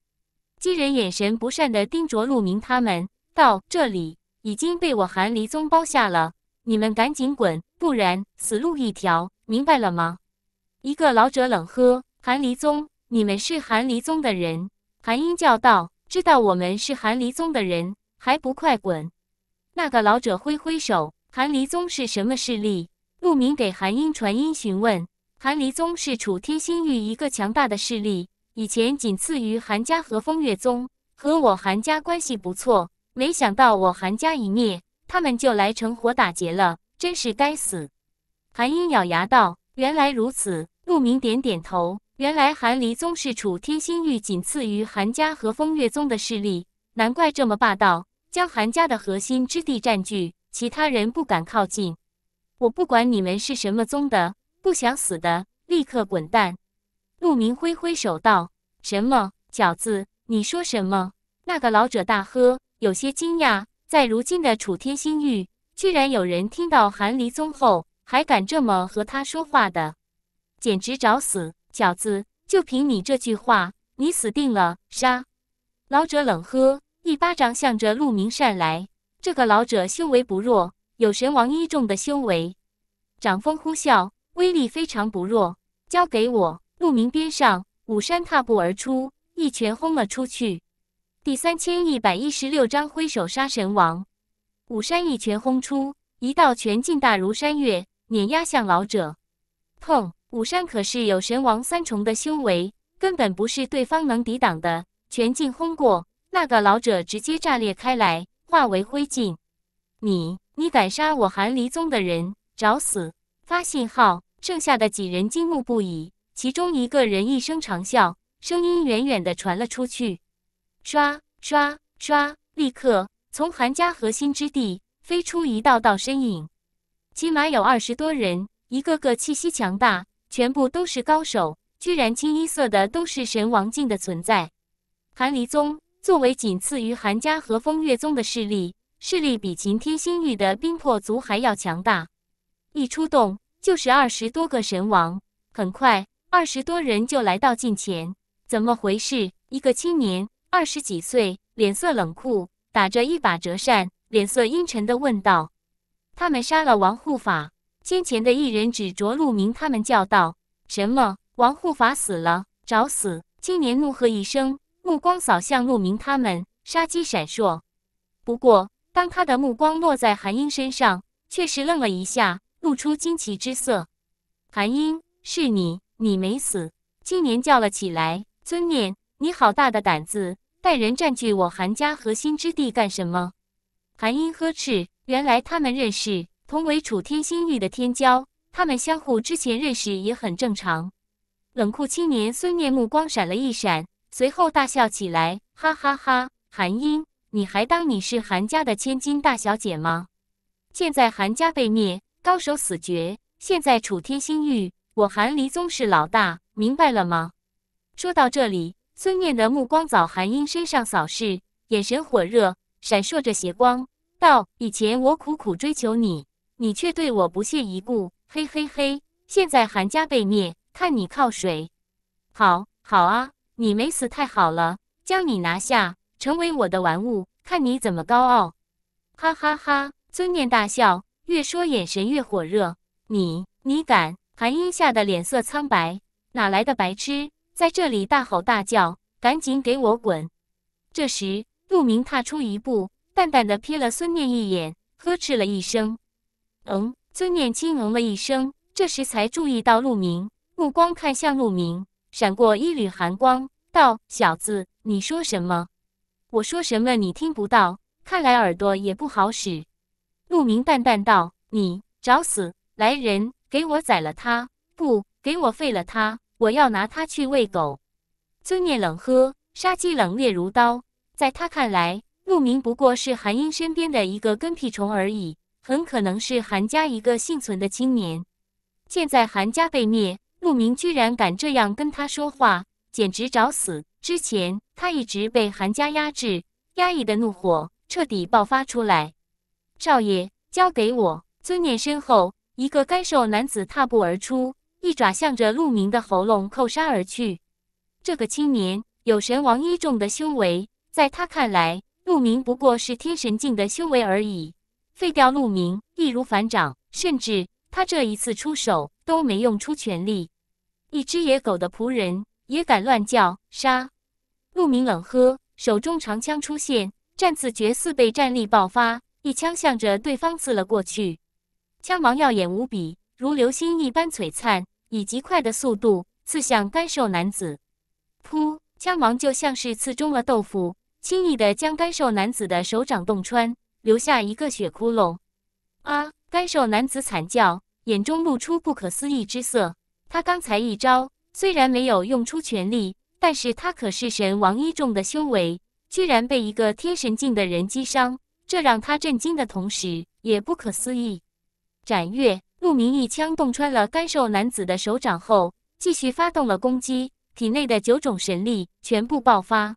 几人眼神不善地盯着陆明他们。到这里已经被我韩离宗包下了，你们赶紧滚，不然死路一条，明白了吗？一个老者冷喝。韩离宗，你们是韩离宗的人？韩英叫道：“知道我们是韩离宗的人，还不快滚！”那个老者挥挥手。韩离宗是什么势力？陆明给韩英传音询问：“韩离宗是楚天星域一个强大的势力，以前仅次于韩家和风月宗，和我韩家关系不错。没想到我韩家一灭，他们就来趁火打劫了，真是该死！”韩英咬牙道：“原来如此。”陆明点点头。原来韩离宗是楚天星域仅次于韩家和风月宗的势力，难怪这么霸道，将韩家的核心之地占据，其他人不敢靠近。我不管你们是什么宗的，不想死的立刻滚蛋！陆明挥挥手道：“什么饺子？你说什么？”那个老者大喝，有些惊讶，在如今的楚天星域，居然有人听到韩离宗后还敢这么和他说话的，简直找死！小子，就凭你这句话，你死定了！杀！老者冷喝，一巴掌向着陆明扇来。这个老者修为不弱，有神王一重的修为，掌风呼啸，威力非常不弱。交给我！陆明边上，武山踏步而出，一拳轰了出去。第三千一百一十六章挥手杀神王。武山一拳轰出，一道拳劲大如山岳，碾压向老者。砰！武山可是有神王三重的修为，根本不是对方能抵挡的。拳劲轰过，那个老者直接炸裂开来，化为灰烬。你，你敢杀我韩离宗的人，找死！发信号！剩下的几人惊怒不已，其中一个人一声长啸，声音远远的传了出去。刷刷刷！立刻从韩家核心之地飞出一道道身影，起码有二十多人，一个个气息强大。全部都是高手，居然清一色的都是神王境的存在。韩离宗作为仅次于韩家和风月宗的势力，势力比秦天星域的冰魄族还要强大。一出动就是二十多个神王，很快二十多人就来到近前。怎么回事？一个青年，二十几岁，脸色冷酷，打着一把折扇，脸色阴沉的问道：“他们杀了王护法？”先前的一人指着陆明，他们叫道：“什么？王护法死了？找死！”青年怒喝一声，目光扫向陆明他们，杀机闪烁。不过，当他的目光落在韩英身上，却是愣了一下，露出惊奇之色。“韩英，是你？你没死？”青年叫了起来。“尊念，你好大的胆子，带人占据我韩家核心之地干什么？”韩英呵斥。原来他们认识。同为楚天星域的天骄，他们相互之前认识也很正常。冷酷青年孙念目光闪了一闪，随后大笑起来：“哈哈哈，韩英，你还当你是韩家的千金大小姐吗？现在韩家被灭，高手死绝，现在楚天星域，我韩离宗是老大，明白了吗？”说到这里，孙念的目光早韩英身上扫视，眼神火热，闪烁着邪光，道：“以前我苦苦追求你。”你却对我不屑一顾，嘿嘿嘿！现在韩家被灭，看你靠谁？好，好啊！你没死太好了，将你拿下，成为我的玩物，看你怎么高傲！哈哈哈！孙念大笑，越说眼神越火热。你，你敢？韩英吓得脸色苍白，哪来的白痴，在这里大吼大叫，赶紧给我滚！这时，陆明踏出一步，淡淡的瞥了孙念一眼，呵斥了一声。嗯，尊念轻嗯了一声，这时才注意到陆明，目光看向陆明，闪过一缕寒光，道：“小子，你说什么？我说什么你听不到？看来耳朵也不好使。”陆明淡淡道：“你找死！来人，给我宰了他！不，给我废了他！我要拿他去喂狗。”尊念冷喝，杀机冷冽如刀。在他看来，陆明不过是韩英身边的一个跟屁虫而已。很可能是韩家一个幸存的青年。现在韩家被灭，陆明居然敢这样跟他说话，简直找死！之前他一直被韩家压制，压抑的怒火彻底爆发出来。少爷，交给我！尊念身后，一个干瘦男子踏步而出，一爪向着陆明的喉咙扣杀而去。这个青年有神王一重的修为，在他看来，陆明不过是天神境的修为而已。废掉陆明易如反掌，甚至他这一次出手都没用出全力。一只野狗的仆人也敢乱叫杀？陆明冷喝，手中长枪出现，战刺绝四倍战力爆发，一枪向着对方刺了过去。枪芒耀眼无比，如流星一般璀璨，以极快的速度刺向干瘦男子。噗！枪芒就像是刺中了豆腐，轻易的将干瘦男子的手掌洞穿。留下一个血窟窿，啊！干瘦男子惨叫，眼中露出不可思议之色。他刚才一招虽然没有用出全力，但是他可是神王一重的修为，居然被一个天神境的人击伤，这让他震惊的同时也不可思议。斩月陆明一枪洞穿了干瘦男子的手掌后，继续发动了攻击，体内的九种神力全部爆发。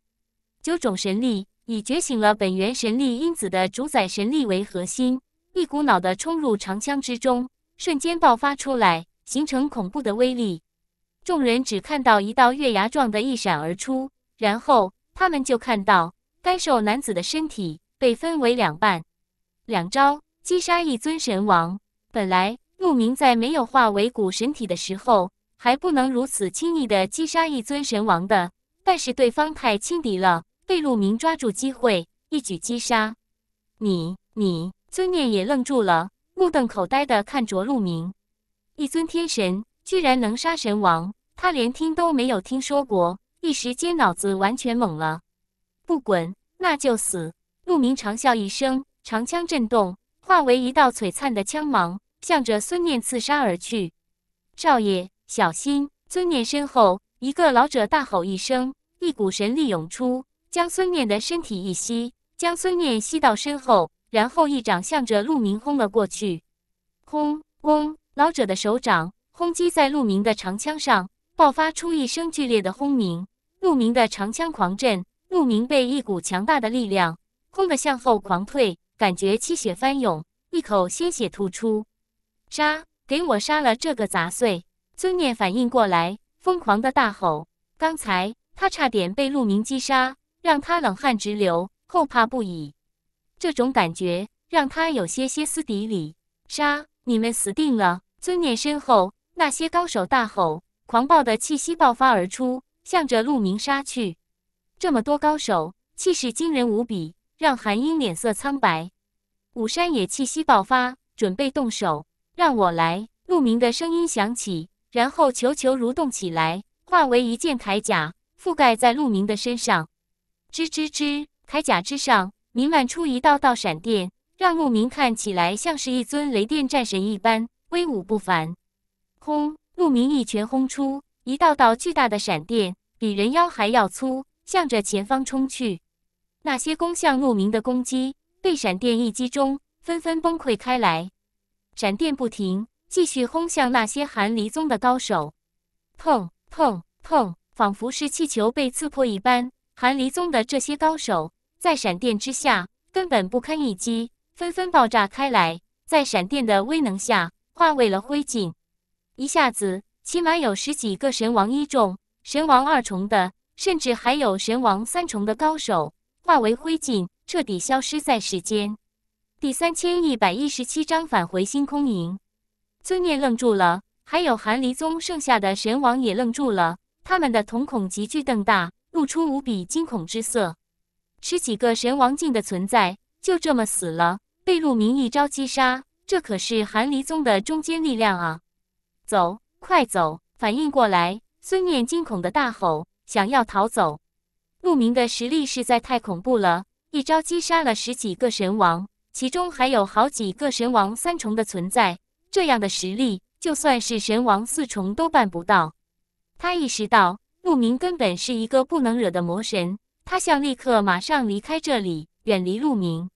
九种神力以觉醒了本源神力因子的主宰神力为核心，一股脑的冲入长枪之中，瞬间爆发出来，形成恐怖的威力。众人只看到一道月牙状的一闪而出，然后他们就看到该瘦男子的身体被分为两半。两招击杀一尊神王。本来陆明在没有化为古神体的时候，还不能如此轻易的击杀一尊神王的，但是对方太轻敌了。被陆明抓住机会，一举击杀。你你，孙念也愣住了，目瞪口呆地看着陆明。一尊天神居然能杀神王，他连听都没有听说过，一时间脑子完全懵了。不滚，那就死！陆明长笑一声，长枪震动，化为一道璀璨的枪芒，向着孙念刺杀而去。少爷，小心！孙念身后，一个老者大吼一声，一股神力涌出。将孙念的身体一吸，将孙念吸到身后，然后一掌向着陆明轰了过去。轰轰！老者的手掌轰击在陆明的长枪上，爆发出一声剧烈的轰鸣。陆明的长枪狂震，陆明被一股强大的力量轰得向后狂退，感觉气血翻涌，一口鲜血吐出。杀！给我杀了这个杂碎！孙念反应过来，疯狂的大吼。刚才他差点被陆明击杀。让他冷汗直流，后怕不已。这种感觉让他有些歇斯底里。杀！你们死定了！尊念身后那些高手大吼，狂暴的气息爆发而出，向着陆明杀去。这么多高手，气势惊人无比，让韩英脸色苍白。武山也气息爆发，准备动手。让我来！陆明的声音响起，然后球球蠕动起来，化为一件铠甲，覆盖在陆明的身上。吱吱吱！铠甲之上弥漫出一道道闪电，让鹿鸣看起来像是一尊雷电战神一般威武不凡。轰！鹿鸣一拳轰出，一道道巨大的闪电比人妖还要粗，向着前方冲去。那些攻向鹿鸣的攻击被闪电一击中，纷纷崩溃开来。闪电不停，继续轰向那些寒离宗的高手。砰砰砰！仿佛是气球被刺破一般。韩离宗的这些高手在闪电之下根本不堪一击，纷纷爆炸开来，在闪电的威能下化为了灰烬。一下子，起码有十几个神王一重、神王二重的，甚至还有神王三重的高手化为灰烬，彻底消失在世间。第三千一百一十七章：返回星空营。尊念愣住了，还有韩离宗剩下的神王也愣住了，他们的瞳孔急剧瞪大。露出无比惊恐之色，十几个神王境的存在就这么死了，被陆明一招击杀。这可是寒离宗的中坚力量啊！走，快走！反应过来，孙念惊恐的大吼，想要逃走。陆明的实力实在太恐怖了，一招击杀了十几个神王，其中还有好几个神王三重的存在。这样的实力，就算是神王四重都办不到。他意识到。陆明根本是一个不能惹的魔神，他想立刻马上离开这里，远离陆明。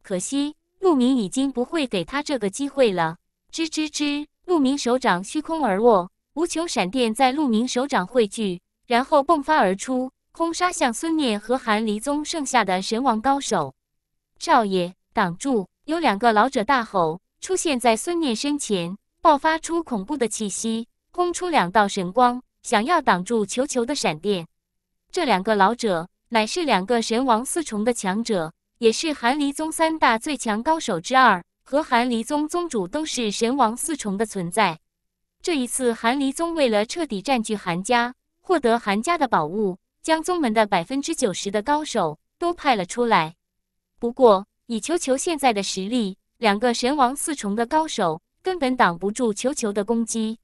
可惜陆明已经不会给他这个机会了。吱吱吱，陆明手掌虚空而握，无穷闪电在陆明手掌汇聚，然后迸发而出，轰杀向孙念和韩离宗剩下的神王高手。少爷，挡住！有两个老者大吼，出现在孙念身前，爆发出恐怖的气息，轰出两道神光。想要挡住球球的闪电，这两个老者乃是两个神王四重的强者，也是韩离宗三大最强高手之二，和韩离宗宗主都是神王四重的存在。这一次，韩离宗为了彻底占据韩家，获得韩家的宝物，将宗门的百分之九十的高手都派了出来。不过，以球球现在的实力，两个神王四重的高手根本挡不住球球的攻击。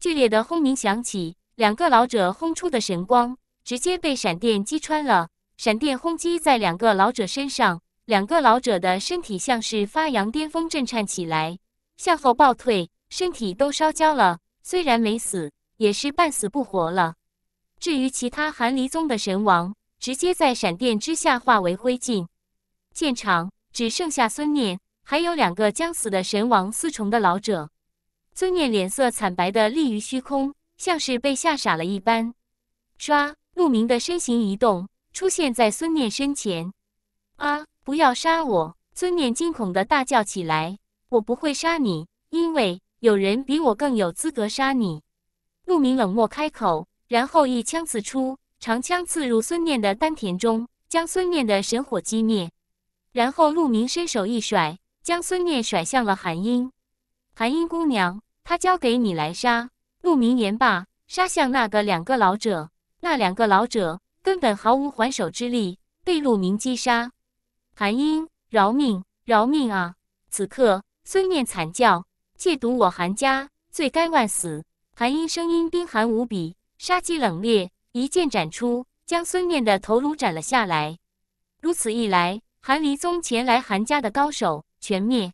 剧烈的轰鸣响起。两个老者轰出的神光，直接被闪电击穿了。闪电轰击在两个老者身上，两个老者的身体像是发扬巅峰震颤起来，向后暴退，身体都烧焦了。虽然没死，也是半死不活了。至于其他寒离宗的神王，直接在闪电之下化为灰烬。现场只剩下孙念，还有两个将死的神王四重的老者。孙念脸色惨白的立于虚空。像是被吓傻了一般，唰！陆明的身形一动，出现在孙念身前。啊！不要杀我！孙念惊恐的大叫起来。我不会杀你，因为有人比我更有资格杀你。陆明冷漠开口，然后一枪刺出，长枪刺入孙念的丹田中，将孙念的神火击灭。然后陆明伸手一甩，将孙念甩向了韩英。韩英姑娘，他交给你来杀。陆明言罢，杀向那个两个老者。那两个老者根本毫无还手之力，被陆明击杀。韩英，饶命，饶命啊！此刻孙念惨叫：“戒毒我韩家，罪该万死。”韩英声音冰寒无比，杀机冷冽，一剑斩出，将孙念的头颅斩了下来。如此一来，韩离宗前来韩家的高手全灭。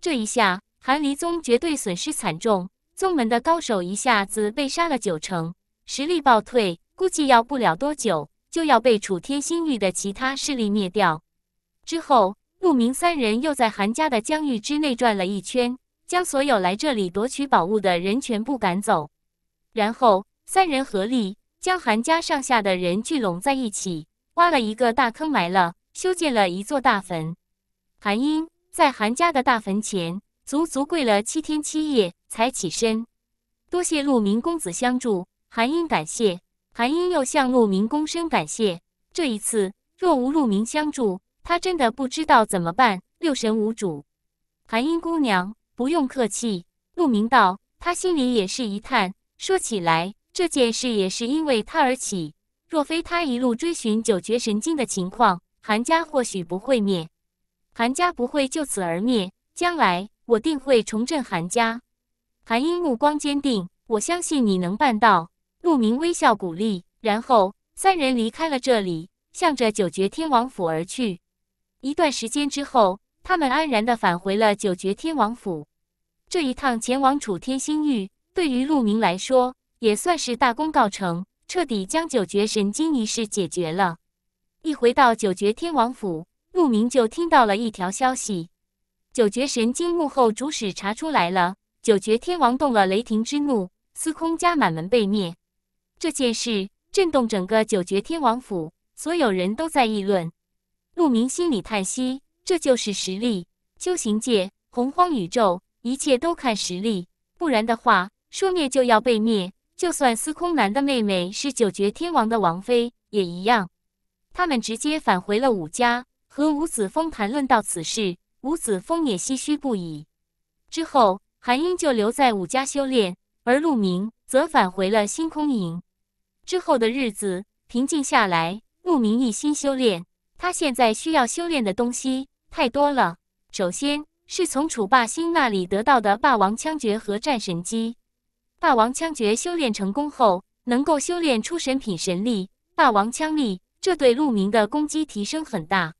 这一下，韩离宗绝对损失惨重。宗门的高手一下子被杀了九成，实力暴退，估计要不了多久就要被楚天星域的其他势力灭掉。之后，陆明三人又在韩家的疆域之内转了一圈，将所有来这里夺取宝物的人全部赶走。然后三人合力将韩家上下的人聚拢在一起，挖了一个大坑埋了，修建了一座大坟。韩英在韩家的大坟前足足跪了七天七夜。才起身，多谢鹿鸣公子相助，韩英感谢。韩英又向鹿鸣躬身感谢。这一次若无鹿鸣相助，他真的不知道怎么办，六神无主。韩英姑娘不用客气。鹿鸣道，他心里也是一叹。说起来，这件事也是因为他而起。若非他一路追寻九绝神经的情况，韩家或许不会灭。韩家不会就此而灭，将来我定会重振韩家。韩英目光坚定，我相信你能办到。陆明微笑鼓励，然后三人离开了这里，向着九绝天王府而去。一段时间之后，他们安然地返回了九绝天王府。这一趟前往楚天星域，对于陆明来说也算是大功告成，彻底将九绝神经一事解决了。一回到九绝天王府，陆明就听到了一条消息：九绝神经幕后主使查出来了。九绝天王动了雷霆之怒，司空家满门被灭，这件事震动整个九绝天王府，所有人都在议论。陆明心里叹息：这就是实力，修行界、洪荒宇宙，一切都看实力。不然的话，说灭就要被灭。就算司空南的妹妹是九绝天王的王妃，也一样。他们直接返回了武家，和武子峰谈论到此事，武子峰也唏嘘不已。之后。韩英就留在武家修炼，而陆明则返回了星空营。之后的日子平静下来，陆明一心修炼。他现在需要修炼的东西太多了。首先是从楚霸星那里得到的霸王枪诀和战神机。霸王枪诀修炼成功后，能够修炼出神品神力霸王枪力，这对陆明的攻击提升很大。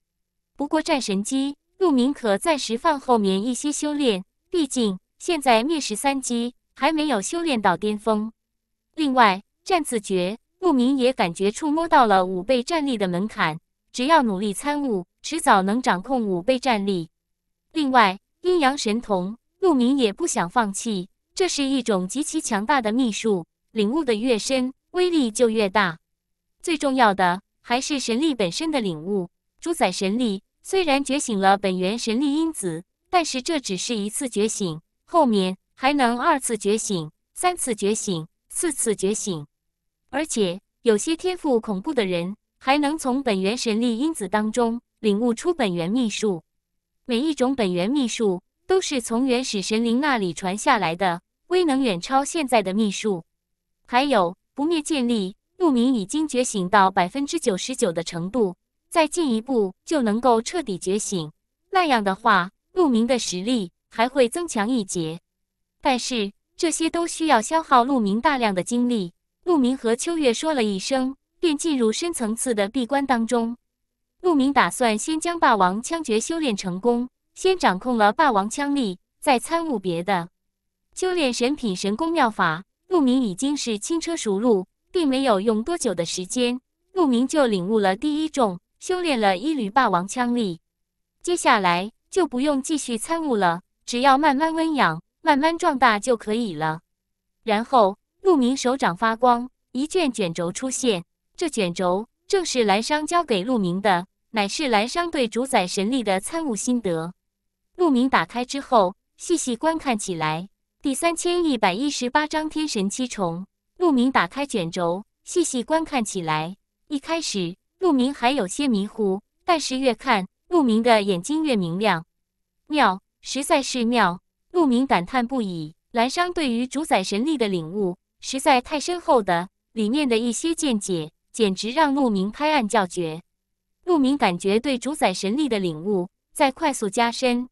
不过，战神机陆明可暂时放后面一些修炼，毕竟。现在灭十三级还没有修炼到巅峰，另外战字诀，陆明也感觉触摸到了五倍战力的门槛，只要努力参悟，迟早能掌控五倍战力。另外阴阳神童，陆明也不想放弃，这是一种极其强大的秘术，领悟的越深，威力就越大。最重要的还是神力本身的领悟，主宰神力虽然觉醒了本源神力因子，但是这只是一次觉醒。后面还能二次觉醒、三次觉醒、四次觉醒，而且有些天赋恐怖的人还能从本源神力因子当中领悟出本源秘术。每一种本源秘术都是从原始神灵那里传下来的，威能远超现在的秘术。还有不灭剑力，陆明已经觉醒到百分之九十九的程度，再进一步就能够彻底觉醒。那样的话，陆明的实力。还会增强一截，但是这些都需要消耗陆明大量的精力。陆明和秋月说了一声，便进入深层次的闭关当中。陆明打算先将霸王枪诀修炼成功，先掌控了霸王枪力，再参悟别的。修炼神品神功妙法，陆明已经是轻车熟路，并没有用多久的时间，陆明就领悟了第一种，修炼了一缕霸王枪力。接下来就不用继续参悟了。只要慢慢温养，慢慢壮大就可以了。然后，鹿鸣手掌发光，一卷卷轴出现。这卷轴正是蓝商交给鹿鸣的，乃是蓝商对主宰神力的参悟心得。鹿鸣打开之后，细细观看起来。第三千一百一十八章天神七重。鹿鸣打开卷轴，细细观看起来。一开始，鹿鸣还有些迷糊，但是越看，鹿鸣的眼睛越明亮。妙。实在是妙，陆明感叹不已。蓝商对于主宰神力的领悟实在太深厚，的里面的一些见解简直让陆明拍案叫绝。陆明感觉对主宰神力的领悟在快速加深。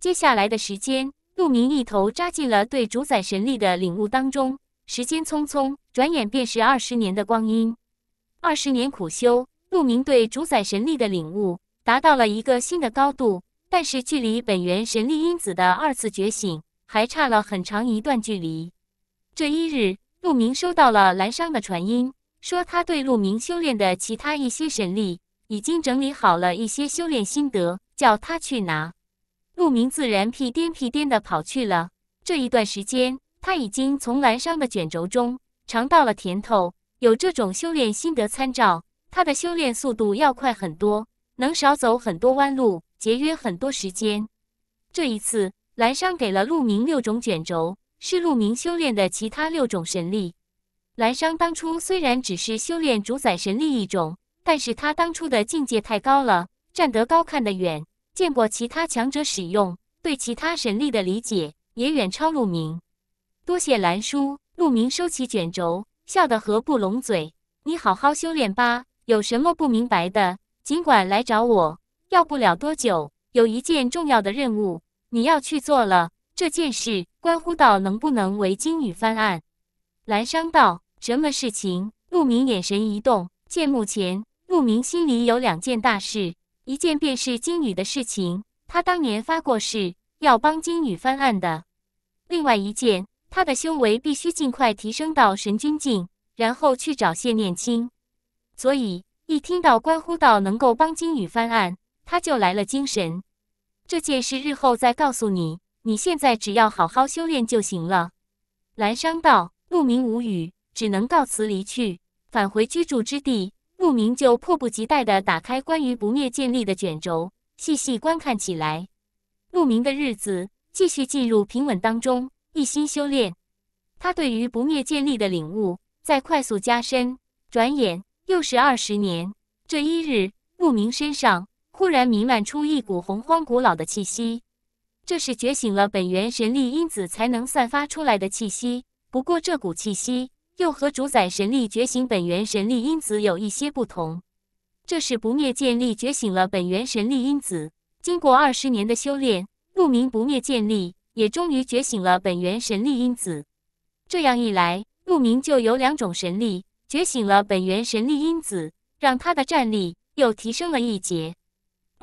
接下来的时间，陆明一头扎进了对主宰神力的领悟当中。时间匆匆，转眼便是二十年的光阴。二十年苦修，陆明对主宰神力的领悟达到了一个新的高度。但是距离本源神力因子的二次觉醒还差了很长一段距离。这一日，陆明收到了蓝商的传音，说他对陆明修炼的其他一些神力已经整理好了一些修炼心得，叫他去拿。陆明自然屁颠屁颠的跑去了。这一段时间，他已经从蓝商的卷轴中尝到了甜头，有这种修炼心得参照，他的修炼速度要快很多，能少走很多弯路。节约很多时间。这一次，蓝商给了陆明六种卷轴，是陆明修炼的其他六种神力。蓝商当初虽然只是修炼主宰神力一种，但是他当初的境界太高了，站得高看得远，见过其他强者使用，对其他神力的理解也远超陆明。多谢蓝叔，陆明收起卷轴，笑得合不拢嘴。你好好修炼吧，有什么不明白的，尽管来找我。要不了多久，有一件重要的任务你要去做了。这件事关乎到能不能为金女翻案。蓝商道：“什么事情？”陆明眼神一动，见目前陆明心里有两件大事，一件便是金女的事情，他当年发过誓要帮金女翻案的；另外一件，他的修为必须尽快提升到神君境，然后去找谢念青。所以一听到关乎到能够帮金女翻案，他就来了精神，这件事日后再告诉你。你现在只要好好修炼就行了。蓝商道，陆明无语，只能告辞离去，返回居住之地。陆明就迫不及待的打开关于不灭剑力的卷轴，细细观看起来。陆明的日子继续进入平稳当中，一心修炼。他对于不灭剑力的领悟在快速加深。转眼又是二十年，这一日，陆明身上。忽然弥漫出一股洪荒古老的气息，这是觉醒了本源神力因子才能散发出来的气息。不过这股气息又和主宰神力觉醒本源神力因子有一些不同，这是不灭剑力觉醒了本源神力因子。经过二十年的修炼，陆明不灭剑力也终于觉醒了本源神力因子。这样一来，陆明就有两种神力觉醒了本源神力因子，让他的战力又提升了一截。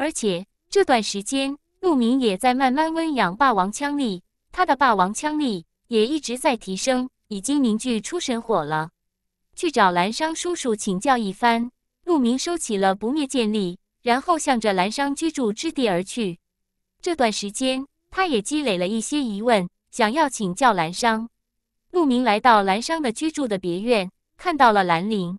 而且这段时间，陆明也在慢慢温养霸王枪力，他的霸王枪力也一直在提升，已经凝聚出神火了。去找蓝商叔叔请教一番。陆明收起了不灭剑力，然后向着蓝商居住之地而去。这段时间，他也积累了一些疑问，想要请教蓝商。陆明来到蓝商的居住的别院，看到了蓝陵。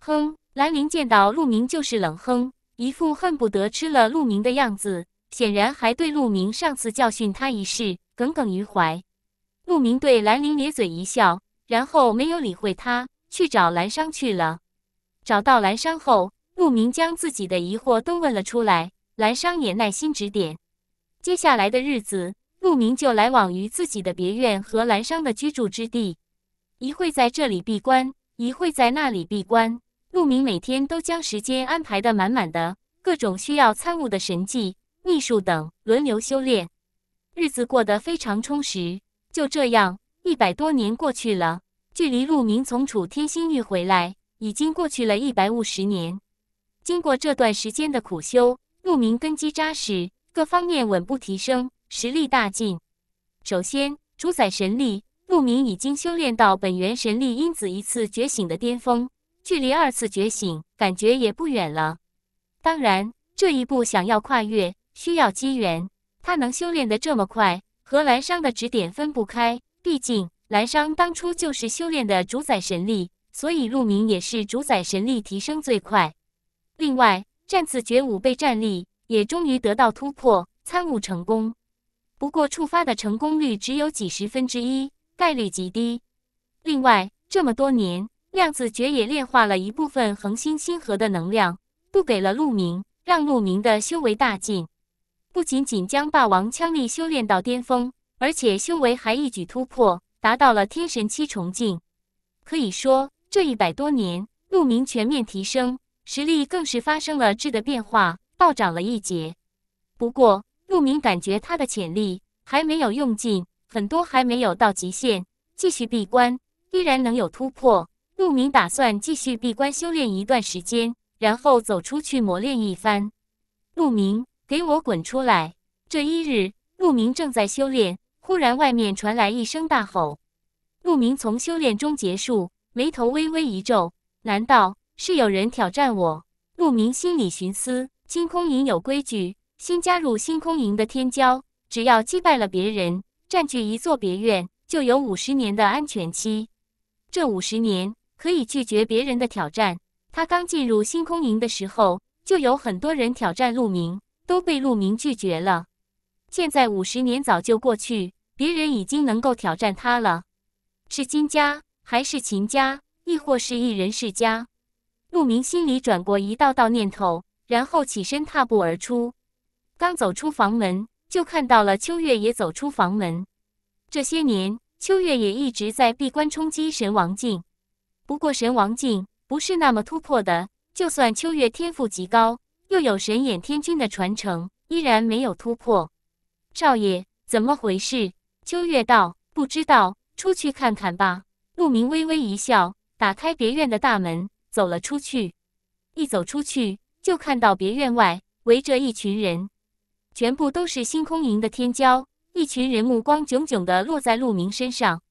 哼，兰陵见到陆明就是冷哼。一副恨不得吃了陆明的样子，显然还对陆明上次教训他一事耿耿于怀。陆明对兰陵咧嘴一笑，然后没有理会他，去找蓝商去了。找到蓝商后，陆明将自己的疑惑都问了出来，蓝商也耐心指点。接下来的日子，陆明就来往于自己的别院和蓝商的居住之地，一会在这里闭关，一会在那里闭关。陆明每天都将时间安排得满满的，各种需要参悟的神技、秘术等轮流修炼，日子过得非常充实。就这样，一百多年过去了，距离陆明从楚天星域回来已经过去了一百五十年。经过这段时间的苦修，陆明根基扎实，各方面稳步提升，实力大进。首先，主宰神力，陆明已经修炼到本源神力因子一次觉醒的巅峰。距离二次觉醒感觉也不远了，当然这一步想要跨越需要机缘。他能修炼的这么快，和蓝商的指点分不开。毕竟蓝商当初就是修炼的主宰神力，所以陆明也是主宰神力提升最快。另外战次绝武倍战力也终于得到突破，参悟成功。不过触发的成功率只有几十分之一，概率极低。另外这么多年。量子诀也炼化了一部分恒星星核的能量，渡给了陆明，让陆明的修为大进。不仅仅将霸王枪力修炼到巅峰，而且修为还一举突破，达到了天神七重境。可以说，这一百多年，陆明全面提升，实力更是发生了质的变化，暴涨了一截。不过，陆明感觉他的潜力还没有用尽，很多还没有到极限，继续闭关依然能有突破。陆明打算继续闭关修炼一段时间，然后走出去磨练一番。陆明，给我滚出来！这一日，陆明正在修炼，忽然外面传来一声大吼。陆明从修炼中结束，眉头微微一皱，难道是有人挑战我？陆明心里寻思：星空营有规矩，新加入星空营的天骄，只要击败了别人，占据一座别院，就有五十年的安全期。这五十年。可以拒绝别人的挑战。他刚进入星空营的时候，就有很多人挑战陆明，都被陆明拒绝了。现在五十年早就过去，别人已经能够挑战他了。是金家，还是秦家，亦或是一人世家？陆明心里转过一道道念头，然后起身踏步而出。刚走出房门，就看到了秋月也走出房门。这些年，秋月也一直在闭关冲击神王境。不过神王境不是那么突破的，就算秋月天赋极高，又有神眼天君的传承，依然没有突破。少爷，怎么回事？秋月道：“不知道，出去看看吧。”陆明微微一笑，打开别院的大门，走了出去。一走出去，就看到别院外围着一群人，全部都是星空营的天骄。一群人目光炯炯地落在陆明身上。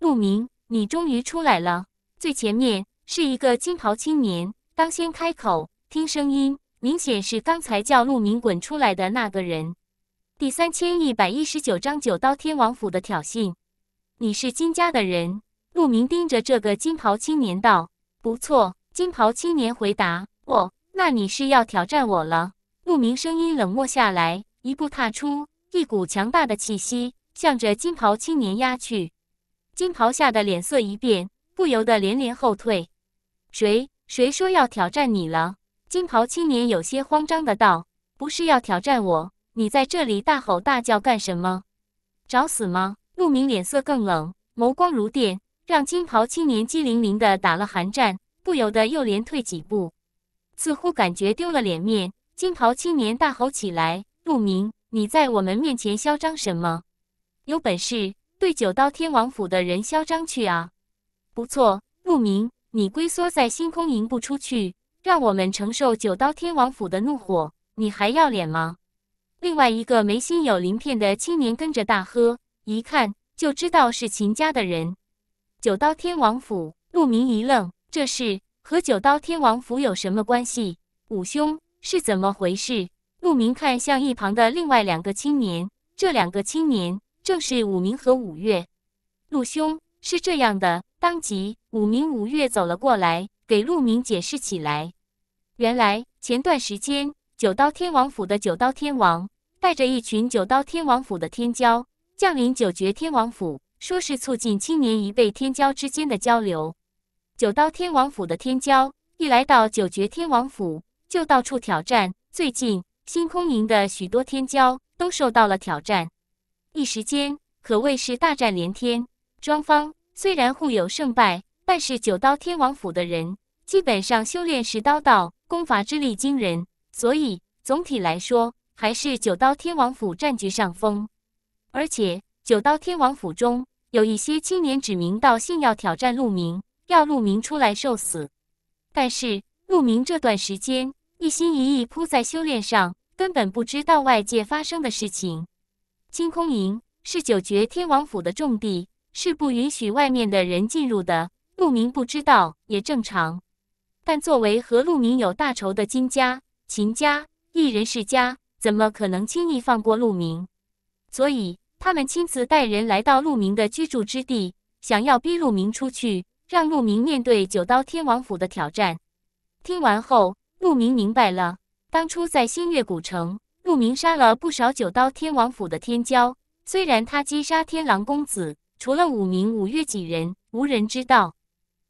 陆明，你终于出来了。最前面是一个金袍青年，当先开口。听声音，明显是刚才叫陆明滚出来的那个人。第三千一百一十九章九刀天王府的挑衅。你是金家的人？陆明盯着这个金袍青年道：“不错。”金袍青年回答：“哦，那你是要挑战我了？陆明声音冷漠下来，一步踏出，一股强大的气息向着金袍青年压去。金袍吓得脸色一变。不由得连连后退，谁谁说要挑战你了？金袍青年有些慌张的道：“不是要挑战我，你在这里大吼大叫干什么？找死吗？”陆明脸色更冷，眸光如电，让金袍青年机灵灵的打了寒战，不由得又连退几步，似乎感觉丢了脸面。金袍青年大吼起来：“陆明，你在我们面前嚣张什么？有本事对九刀天王府的人嚣张去啊！”不错，陆明，你龟缩在星空营不出去，让我们承受九刀天王府的怒火，你还要脸吗？另外一个眉心有鳞片的青年跟着大喝，一看就知道是秦家的人。九刀天王府，陆明一愣，这事和九刀天王府有什么关系？五兄是怎么回事？陆明看向一旁的另外两个青年，这两个青年正是武明和武月，陆兄。是这样的，当即，武明、武月走了过来，给陆明解释起来。原来，前段时间，九刀天王府的九刀天王带着一群九刀天王府的天骄降临九绝天王府，说是促进青年一辈天骄之间的交流。九刀天王府的天骄一来到九绝天王府，就到处挑战。最近，星空营的许多天骄都受到了挑战，一时间可谓是大战连天。双方虽然互有胜败，但是九刀天王府的人基本上修炼十刀道功法之力惊人，所以总体来说还是九刀天王府占据上风。而且九刀天王府中有一些青年指名道姓要挑战陆明，要陆明出来受死。但是陆明这段时间一心一意扑在修炼上，根本不知道外界发生的事情。清空营是九绝天王府的重地。是不允许外面的人进入的。陆明不知道也正常，但作为和陆明有大仇的金家、秦家、异人世家，怎么可能轻易放过陆明？所以他们亲自带人来到陆明的居住之地，想要逼陆明出去，让陆明面对九刀天王府的挑战。听完后，陆明明白了，当初在星月古城，陆明杀了不少九刀天王府的天骄，虽然他击杀天狼公子。除了五名五岳几人，无人知道。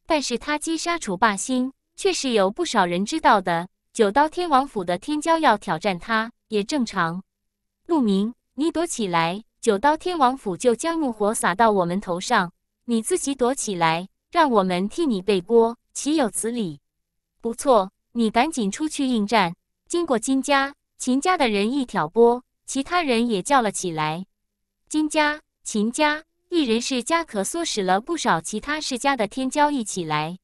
但是他击杀楚霸星，却是有不少人知道的。九刀天王府的天骄要挑战他，也正常。陆明，你躲起来，九刀天王府就将怒火撒到我们头上。你自己躲起来，让我们替你背锅，岂有此理？不错，你赶紧出去应战。经过金家、秦家的人一挑拨，其他人也叫了起来。金家、秦家。一人世家可唆使了不少其他世家的天骄一起来。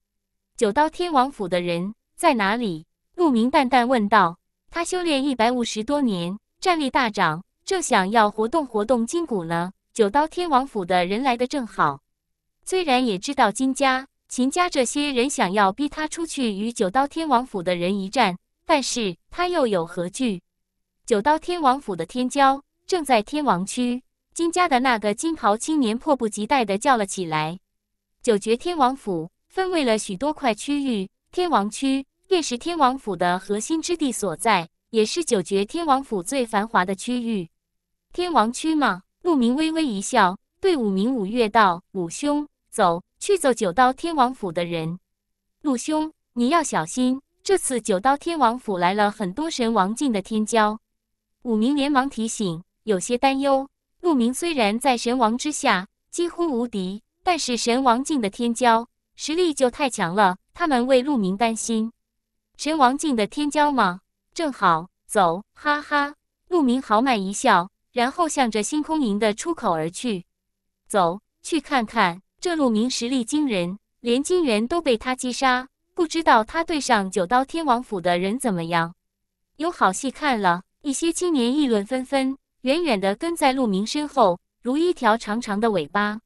九刀天王府的人在哪里？陆明淡淡问道。他修炼一百五十多年，战力大涨，正想要活动活动筋骨呢。九刀天王府的人来的正好。虽然也知道金家、秦家这些人想要逼他出去与九刀天王府的人一战，但是他又有何惧？九刀天王府的天骄正在天王区。新家的那个金袍青年迫不及待地叫了起来：“九绝天王府分为了许多块区域，天王区便是天王府的核心之地所在，也是九绝天王府最繁华的区域。”“天王区吗？”陆明微微一笑，对五明、五岳道：“五兄，走去走九刀天王府的人。陆兄，你要小心，这次九刀天王府来了很多神王境的天骄。”武明连忙提醒，有些担忧。陆明虽然在神王之下几乎无敌，但是神王境的天骄实力就太强了，他们为陆明担心。神王境的天骄吗？正好，走，哈哈！陆明豪迈一笑，然后向着星空营的出口而去。走去看看这陆明实力惊人，连金元都被他击杀，不知道他对上九刀天王府的人怎么样，有好戏看了。一些青年议论纷纷。远远的跟在陆明身后，如一条长长的尾巴。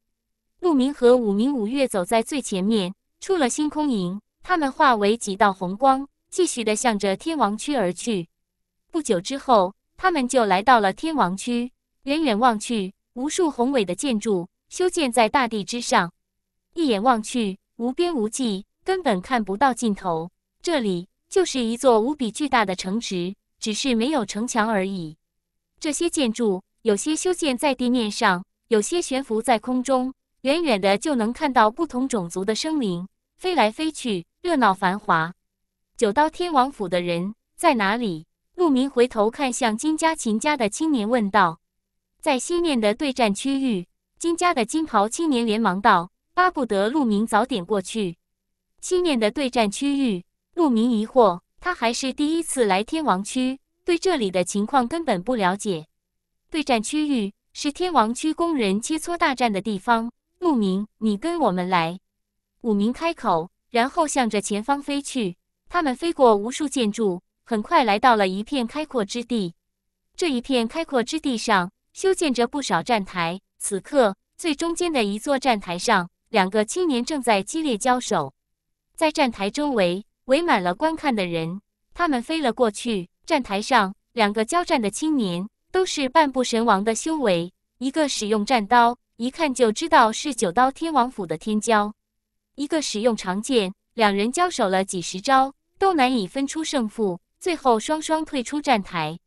陆明和五明五月走在最前面，出了星空营，他们化为几道红光，继续的向着天王区而去。不久之后，他们就来到了天王区。远远望去，无数宏伟的建筑修建在大地之上，一眼望去无边无际，根本看不到尽头。这里就是一座无比巨大的城池，只是没有城墙而已。这些建筑有些修建在地面上，有些悬浮在空中，远远的就能看到不同种族的生灵飞来飞去，热闹繁华。九刀天王府的人在哪里？陆明回头看向金家、秦家的青年问道。在西面的对战区域，金家的金袍青年连忙道：“巴不得陆明早点过去。”西面的对战区域，陆明疑惑，他还是第一次来天王区。对这里的情况根本不了解。对战区域是天王区工人切磋大战的地方。牧民，你跟我们来。武明开口，然后向着前方飞去。他们飞过无数建筑，很快来到了一片开阔之地。这一片开阔之地上修建着不少站台。此刻，最中间的一座站台上，两个青年正在激烈交手。在站台周围围满了观看的人。他们飞了过去。站台上，两个交战的青年都是半步神王的修为，一个使用战刀，一看就知道是九刀天王府的天骄；一个使用长剑，两人交手了几十招，都难以分出胜负，最后双双退出站台。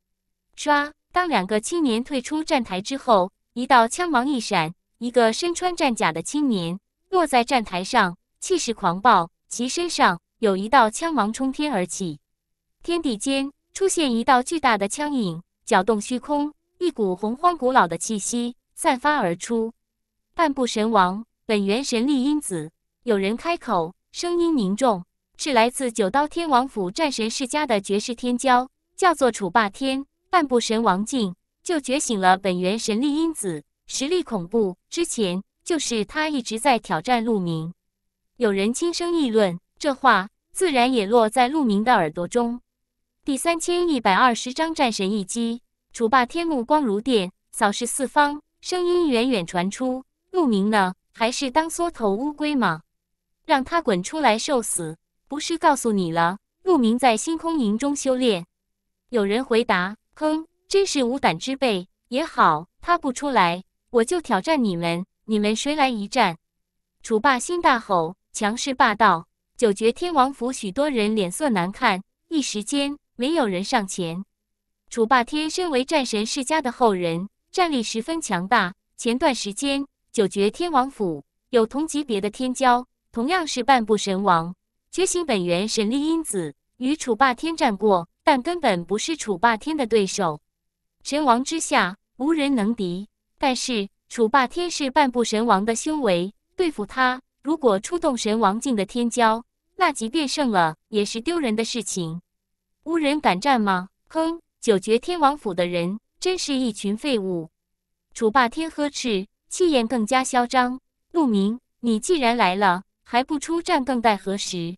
唰！当两个青年退出站台之后，一道枪芒一闪，一个身穿战甲的青年落在站台上，气势狂暴，其身上有一道枪芒冲天而起，天地间。出现一道巨大的枪影，搅动虚空，一股洪荒古老的气息散发而出。半步神王，本源神力因子。有人开口，声音凝重，是来自九刀天王府战神世家的绝世天骄，叫做楚霸天。半步神王境就觉醒了本源神力因子，实力恐怖。之前就是他一直在挑战陆明。有人轻声议论，这话自然也落在陆明的耳朵中。第三千一百二十章战神一击。楚霸天目光如电，扫视四方，声音远远传出：“陆明呢？还是当缩头乌龟吗？让他滚出来受死！不是告诉你了，陆明在星空营中修炼。”有人回答：“哼，真是无胆之辈。也好，他不出来，我就挑战你们，你们谁来一战？”楚霸心大吼，强势霸道。九绝天王府许多人脸色难看，一时间。没有人上前。楚霸天身为战神世家的后人，战力十分强大。前段时间，九绝天王府有同级别的天骄，同样是半步神王，觉醒本源神力因子，与楚霸天战过，但根本不是楚霸天的对手。神王之下，无人能敌。但是楚霸天是半步神王的修为，对付他，如果出动神王境的天骄，那即便胜了，也是丢人的事情。无人敢战吗？哼！九绝天王府的人真是一群废物！楚霸天呵斥，气焰更加嚣张。陆明，你既然来了，还不出战，更待何时？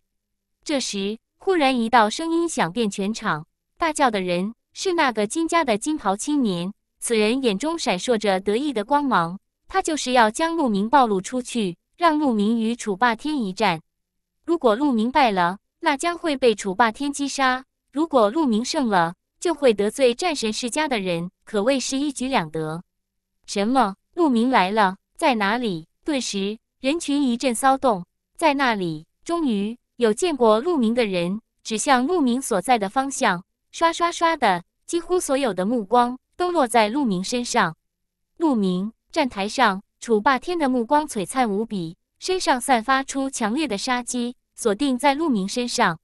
这时，忽然一道声音响遍全场，大叫的人是那个金家的金袍青年。此人眼中闪烁着得意的光芒，他就是要将陆明暴露出去，让陆明与楚霸天一战。如果陆明败了，那将会被楚霸天击杀。如果陆明胜了，就会得罪战神世家的人，可谓是一举两得。什么？陆明来了，在哪里？顿时人群一阵骚动。在那里，终于有见过陆明的人指向陆明所在的方向，刷刷刷的，几乎所有的目光都落在陆明身上。陆明站台上，楚霸天的目光璀璨无比，身上散发出强烈的杀机，锁定在陆明身上。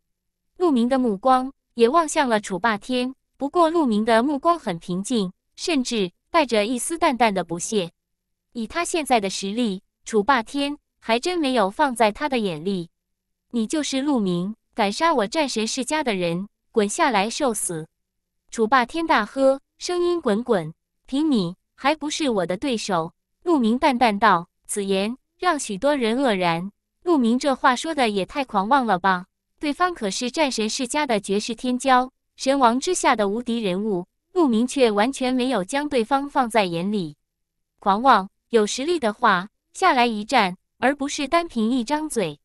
陆明的目光。也望向了楚霸天，不过陆明的目光很平静，甚至带着一丝淡淡的不屑。以他现在的实力，楚霸天还真没有放在他的眼里。你就是陆明，敢杀我战神世家的人，滚下来受死！楚霸天大喝，声音滚滚。凭你还不是我的对手。陆明淡淡道，此言让许多人愕然。陆明这话说的也太狂妄了吧？对方可是战神世家的绝世天骄，神王之下的无敌人物。陆明却完全没有将对方放在眼里，狂妄。有实力的话，下来一战，而不是单凭一张嘴。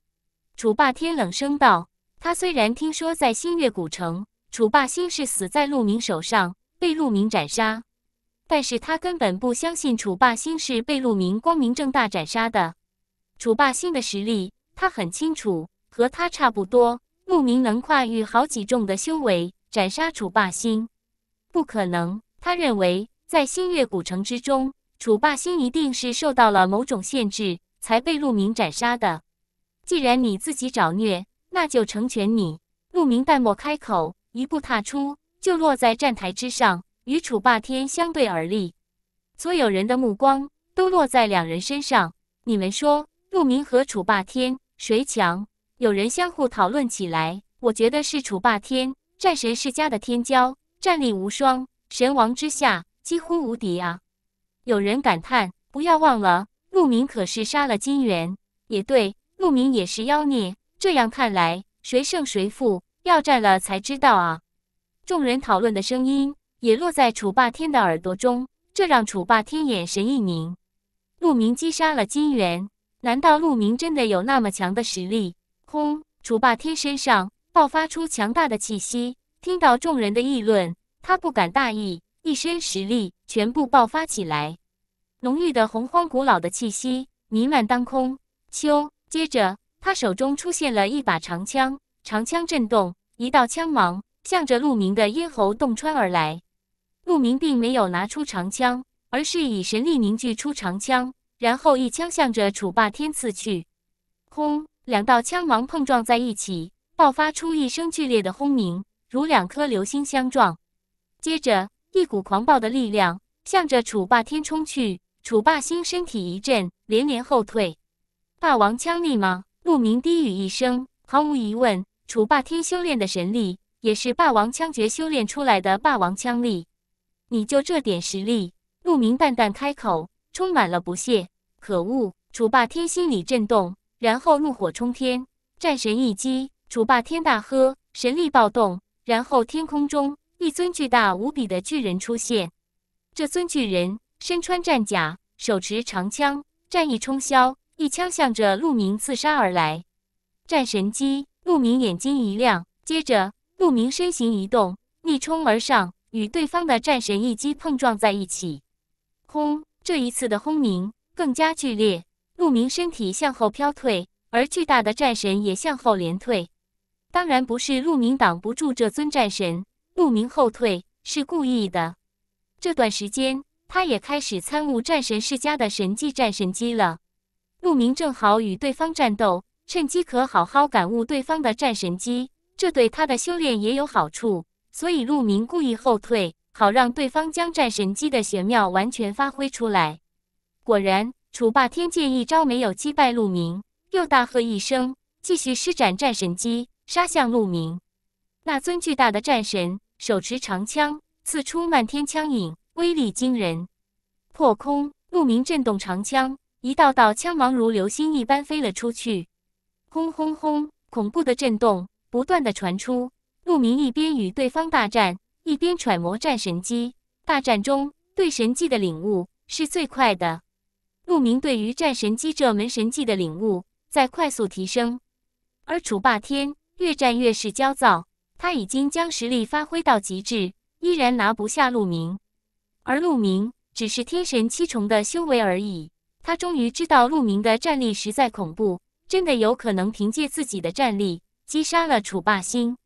楚霸天冷声道：“他虽然听说在星月古城，楚霸星是死在陆明手上，被陆明斩杀，但是他根本不相信楚霸星是被陆明光明正大斩杀的。楚霸星的实力，他很清楚，和他差不多。”陆明能跨越好几重的修为斩杀楚霸星，不可能。他认为在星月古城之中，楚霸星一定是受到了某种限制才被陆明斩杀的。既然你自己找虐，那就成全你。陆明淡漠开口，一步踏出，就落在站台之上，与楚霸天相对而立。所有人的目光都落在两人身上。你们说，陆明和楚霸天谁强？有人相互讨论起来，我觉得是楚霸天战神世家的天骄，战力无双，神王之下几乎无敌啊！有人感叹，不要忘了，陆明可是杀了金元。也对，陆明也是妖孽。这样看来，谁胜谁负要战了才知道啊！众人讨论的声音也落在楚霸天的耳朵中，这让楚霸天眼神一凝。陆明击杀了金元，难道陆明真的有那么强的实力？轰！楚霸天身上爆发出强大的气息，听到众人的议论，他不敢大意，一身实力全部爆发起来，浓郁的洪荒古老的气息弥漫当空。秋，接着，他手中出现了一把长枪，长枪震动，一道枪芒向着陆明的咽喉洞穿而来。陆明并没有拿出长枪，而是以神力凝聚出长枪，然后一枪向着楚霸天刺去。轰！两道枪芒碰撞在一起，爆发出一声剧烈的轰鸣，如两颗流星相撞。接着，一股狂暴的力量向着楚霸天冲去。楚霸星身体一震，连连后退。“霸王枪力吗？”陆明低语一声。毫无疑问，楚霸天修炼的神力也是霸王枪诀修炼出来的霸王枪力。你就这点实力？陆明淡淡开口，充满了不屑。可恶！楚霸天心里震动。然后怒火冲天，战神一击，楚霸天大喝，神力暴动。然后天空中一尊巨大无比的巨人出现，这尊巨人身穿战甲，手持长枪，战意冲霄，一枪向着陆明刺杀而来。战神击，陆明眼睛一亮，接着陆明身形一动，逆冲而上，与对方的战神一击碰撞在一起。轰！这一次的轰鸣更加剧烈。陆明身体向后飘退，而巨大的战神也向后连退。当然不是陆明挡不住这尊战神，陆明后退是故意的。这段时间，他也开始参悟战神世家的神迹战神机了。陆明正好与对方战斗，趁机可好好感悟对方的战神机，这对他的修炼也有好处。所以陆明故意后退，好让对方将战神机的玄妙完全发挥出来。果然。楚霸天见一招没有击败陆明，又大喝一声，继续施展战神击，杀向陆明。那尊巨大的战神手持长枪，刺出漫天枪影，威力惊人，破空。陆明震动长枪，一道道枪芒如流星一般飞了出去。轰轰轰！恐怖的震动不断的传出。陆明一边与对方大战，一边揣摩战神机。大战中对神技的领悟是最快的。陆明对于战神机这门神技的领悟在快速提升，而楚霸天越战越是焦躁。他已经将实力发挥到极致，依然拿不下陆明。而陆明只是天神七重的修为而已。他终于知道陆明的战力实在恐怖，真的有可能凭借自己的战力击杀了楚霸星。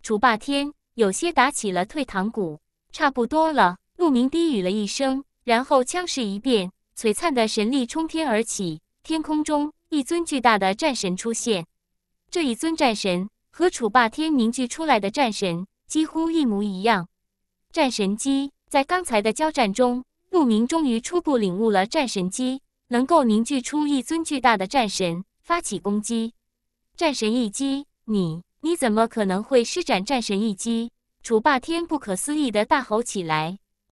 楚霸天有些打起了退堂鼓。差不多了，陆明低语了一声，然后枪势一变。璀璨的神力冲天而起，天空中一尊巨大的战神出现。这一尊战神和楚霸天凝聚出来的战神几乎一模一样。战神机在刚才的交战中，陆明终于初步领悟了战神机能够凝聚出一尊巨大的战神发起攻击。战神一击，你你怎么可能会施展战神一击？楚霸天不可思议的大吼起来。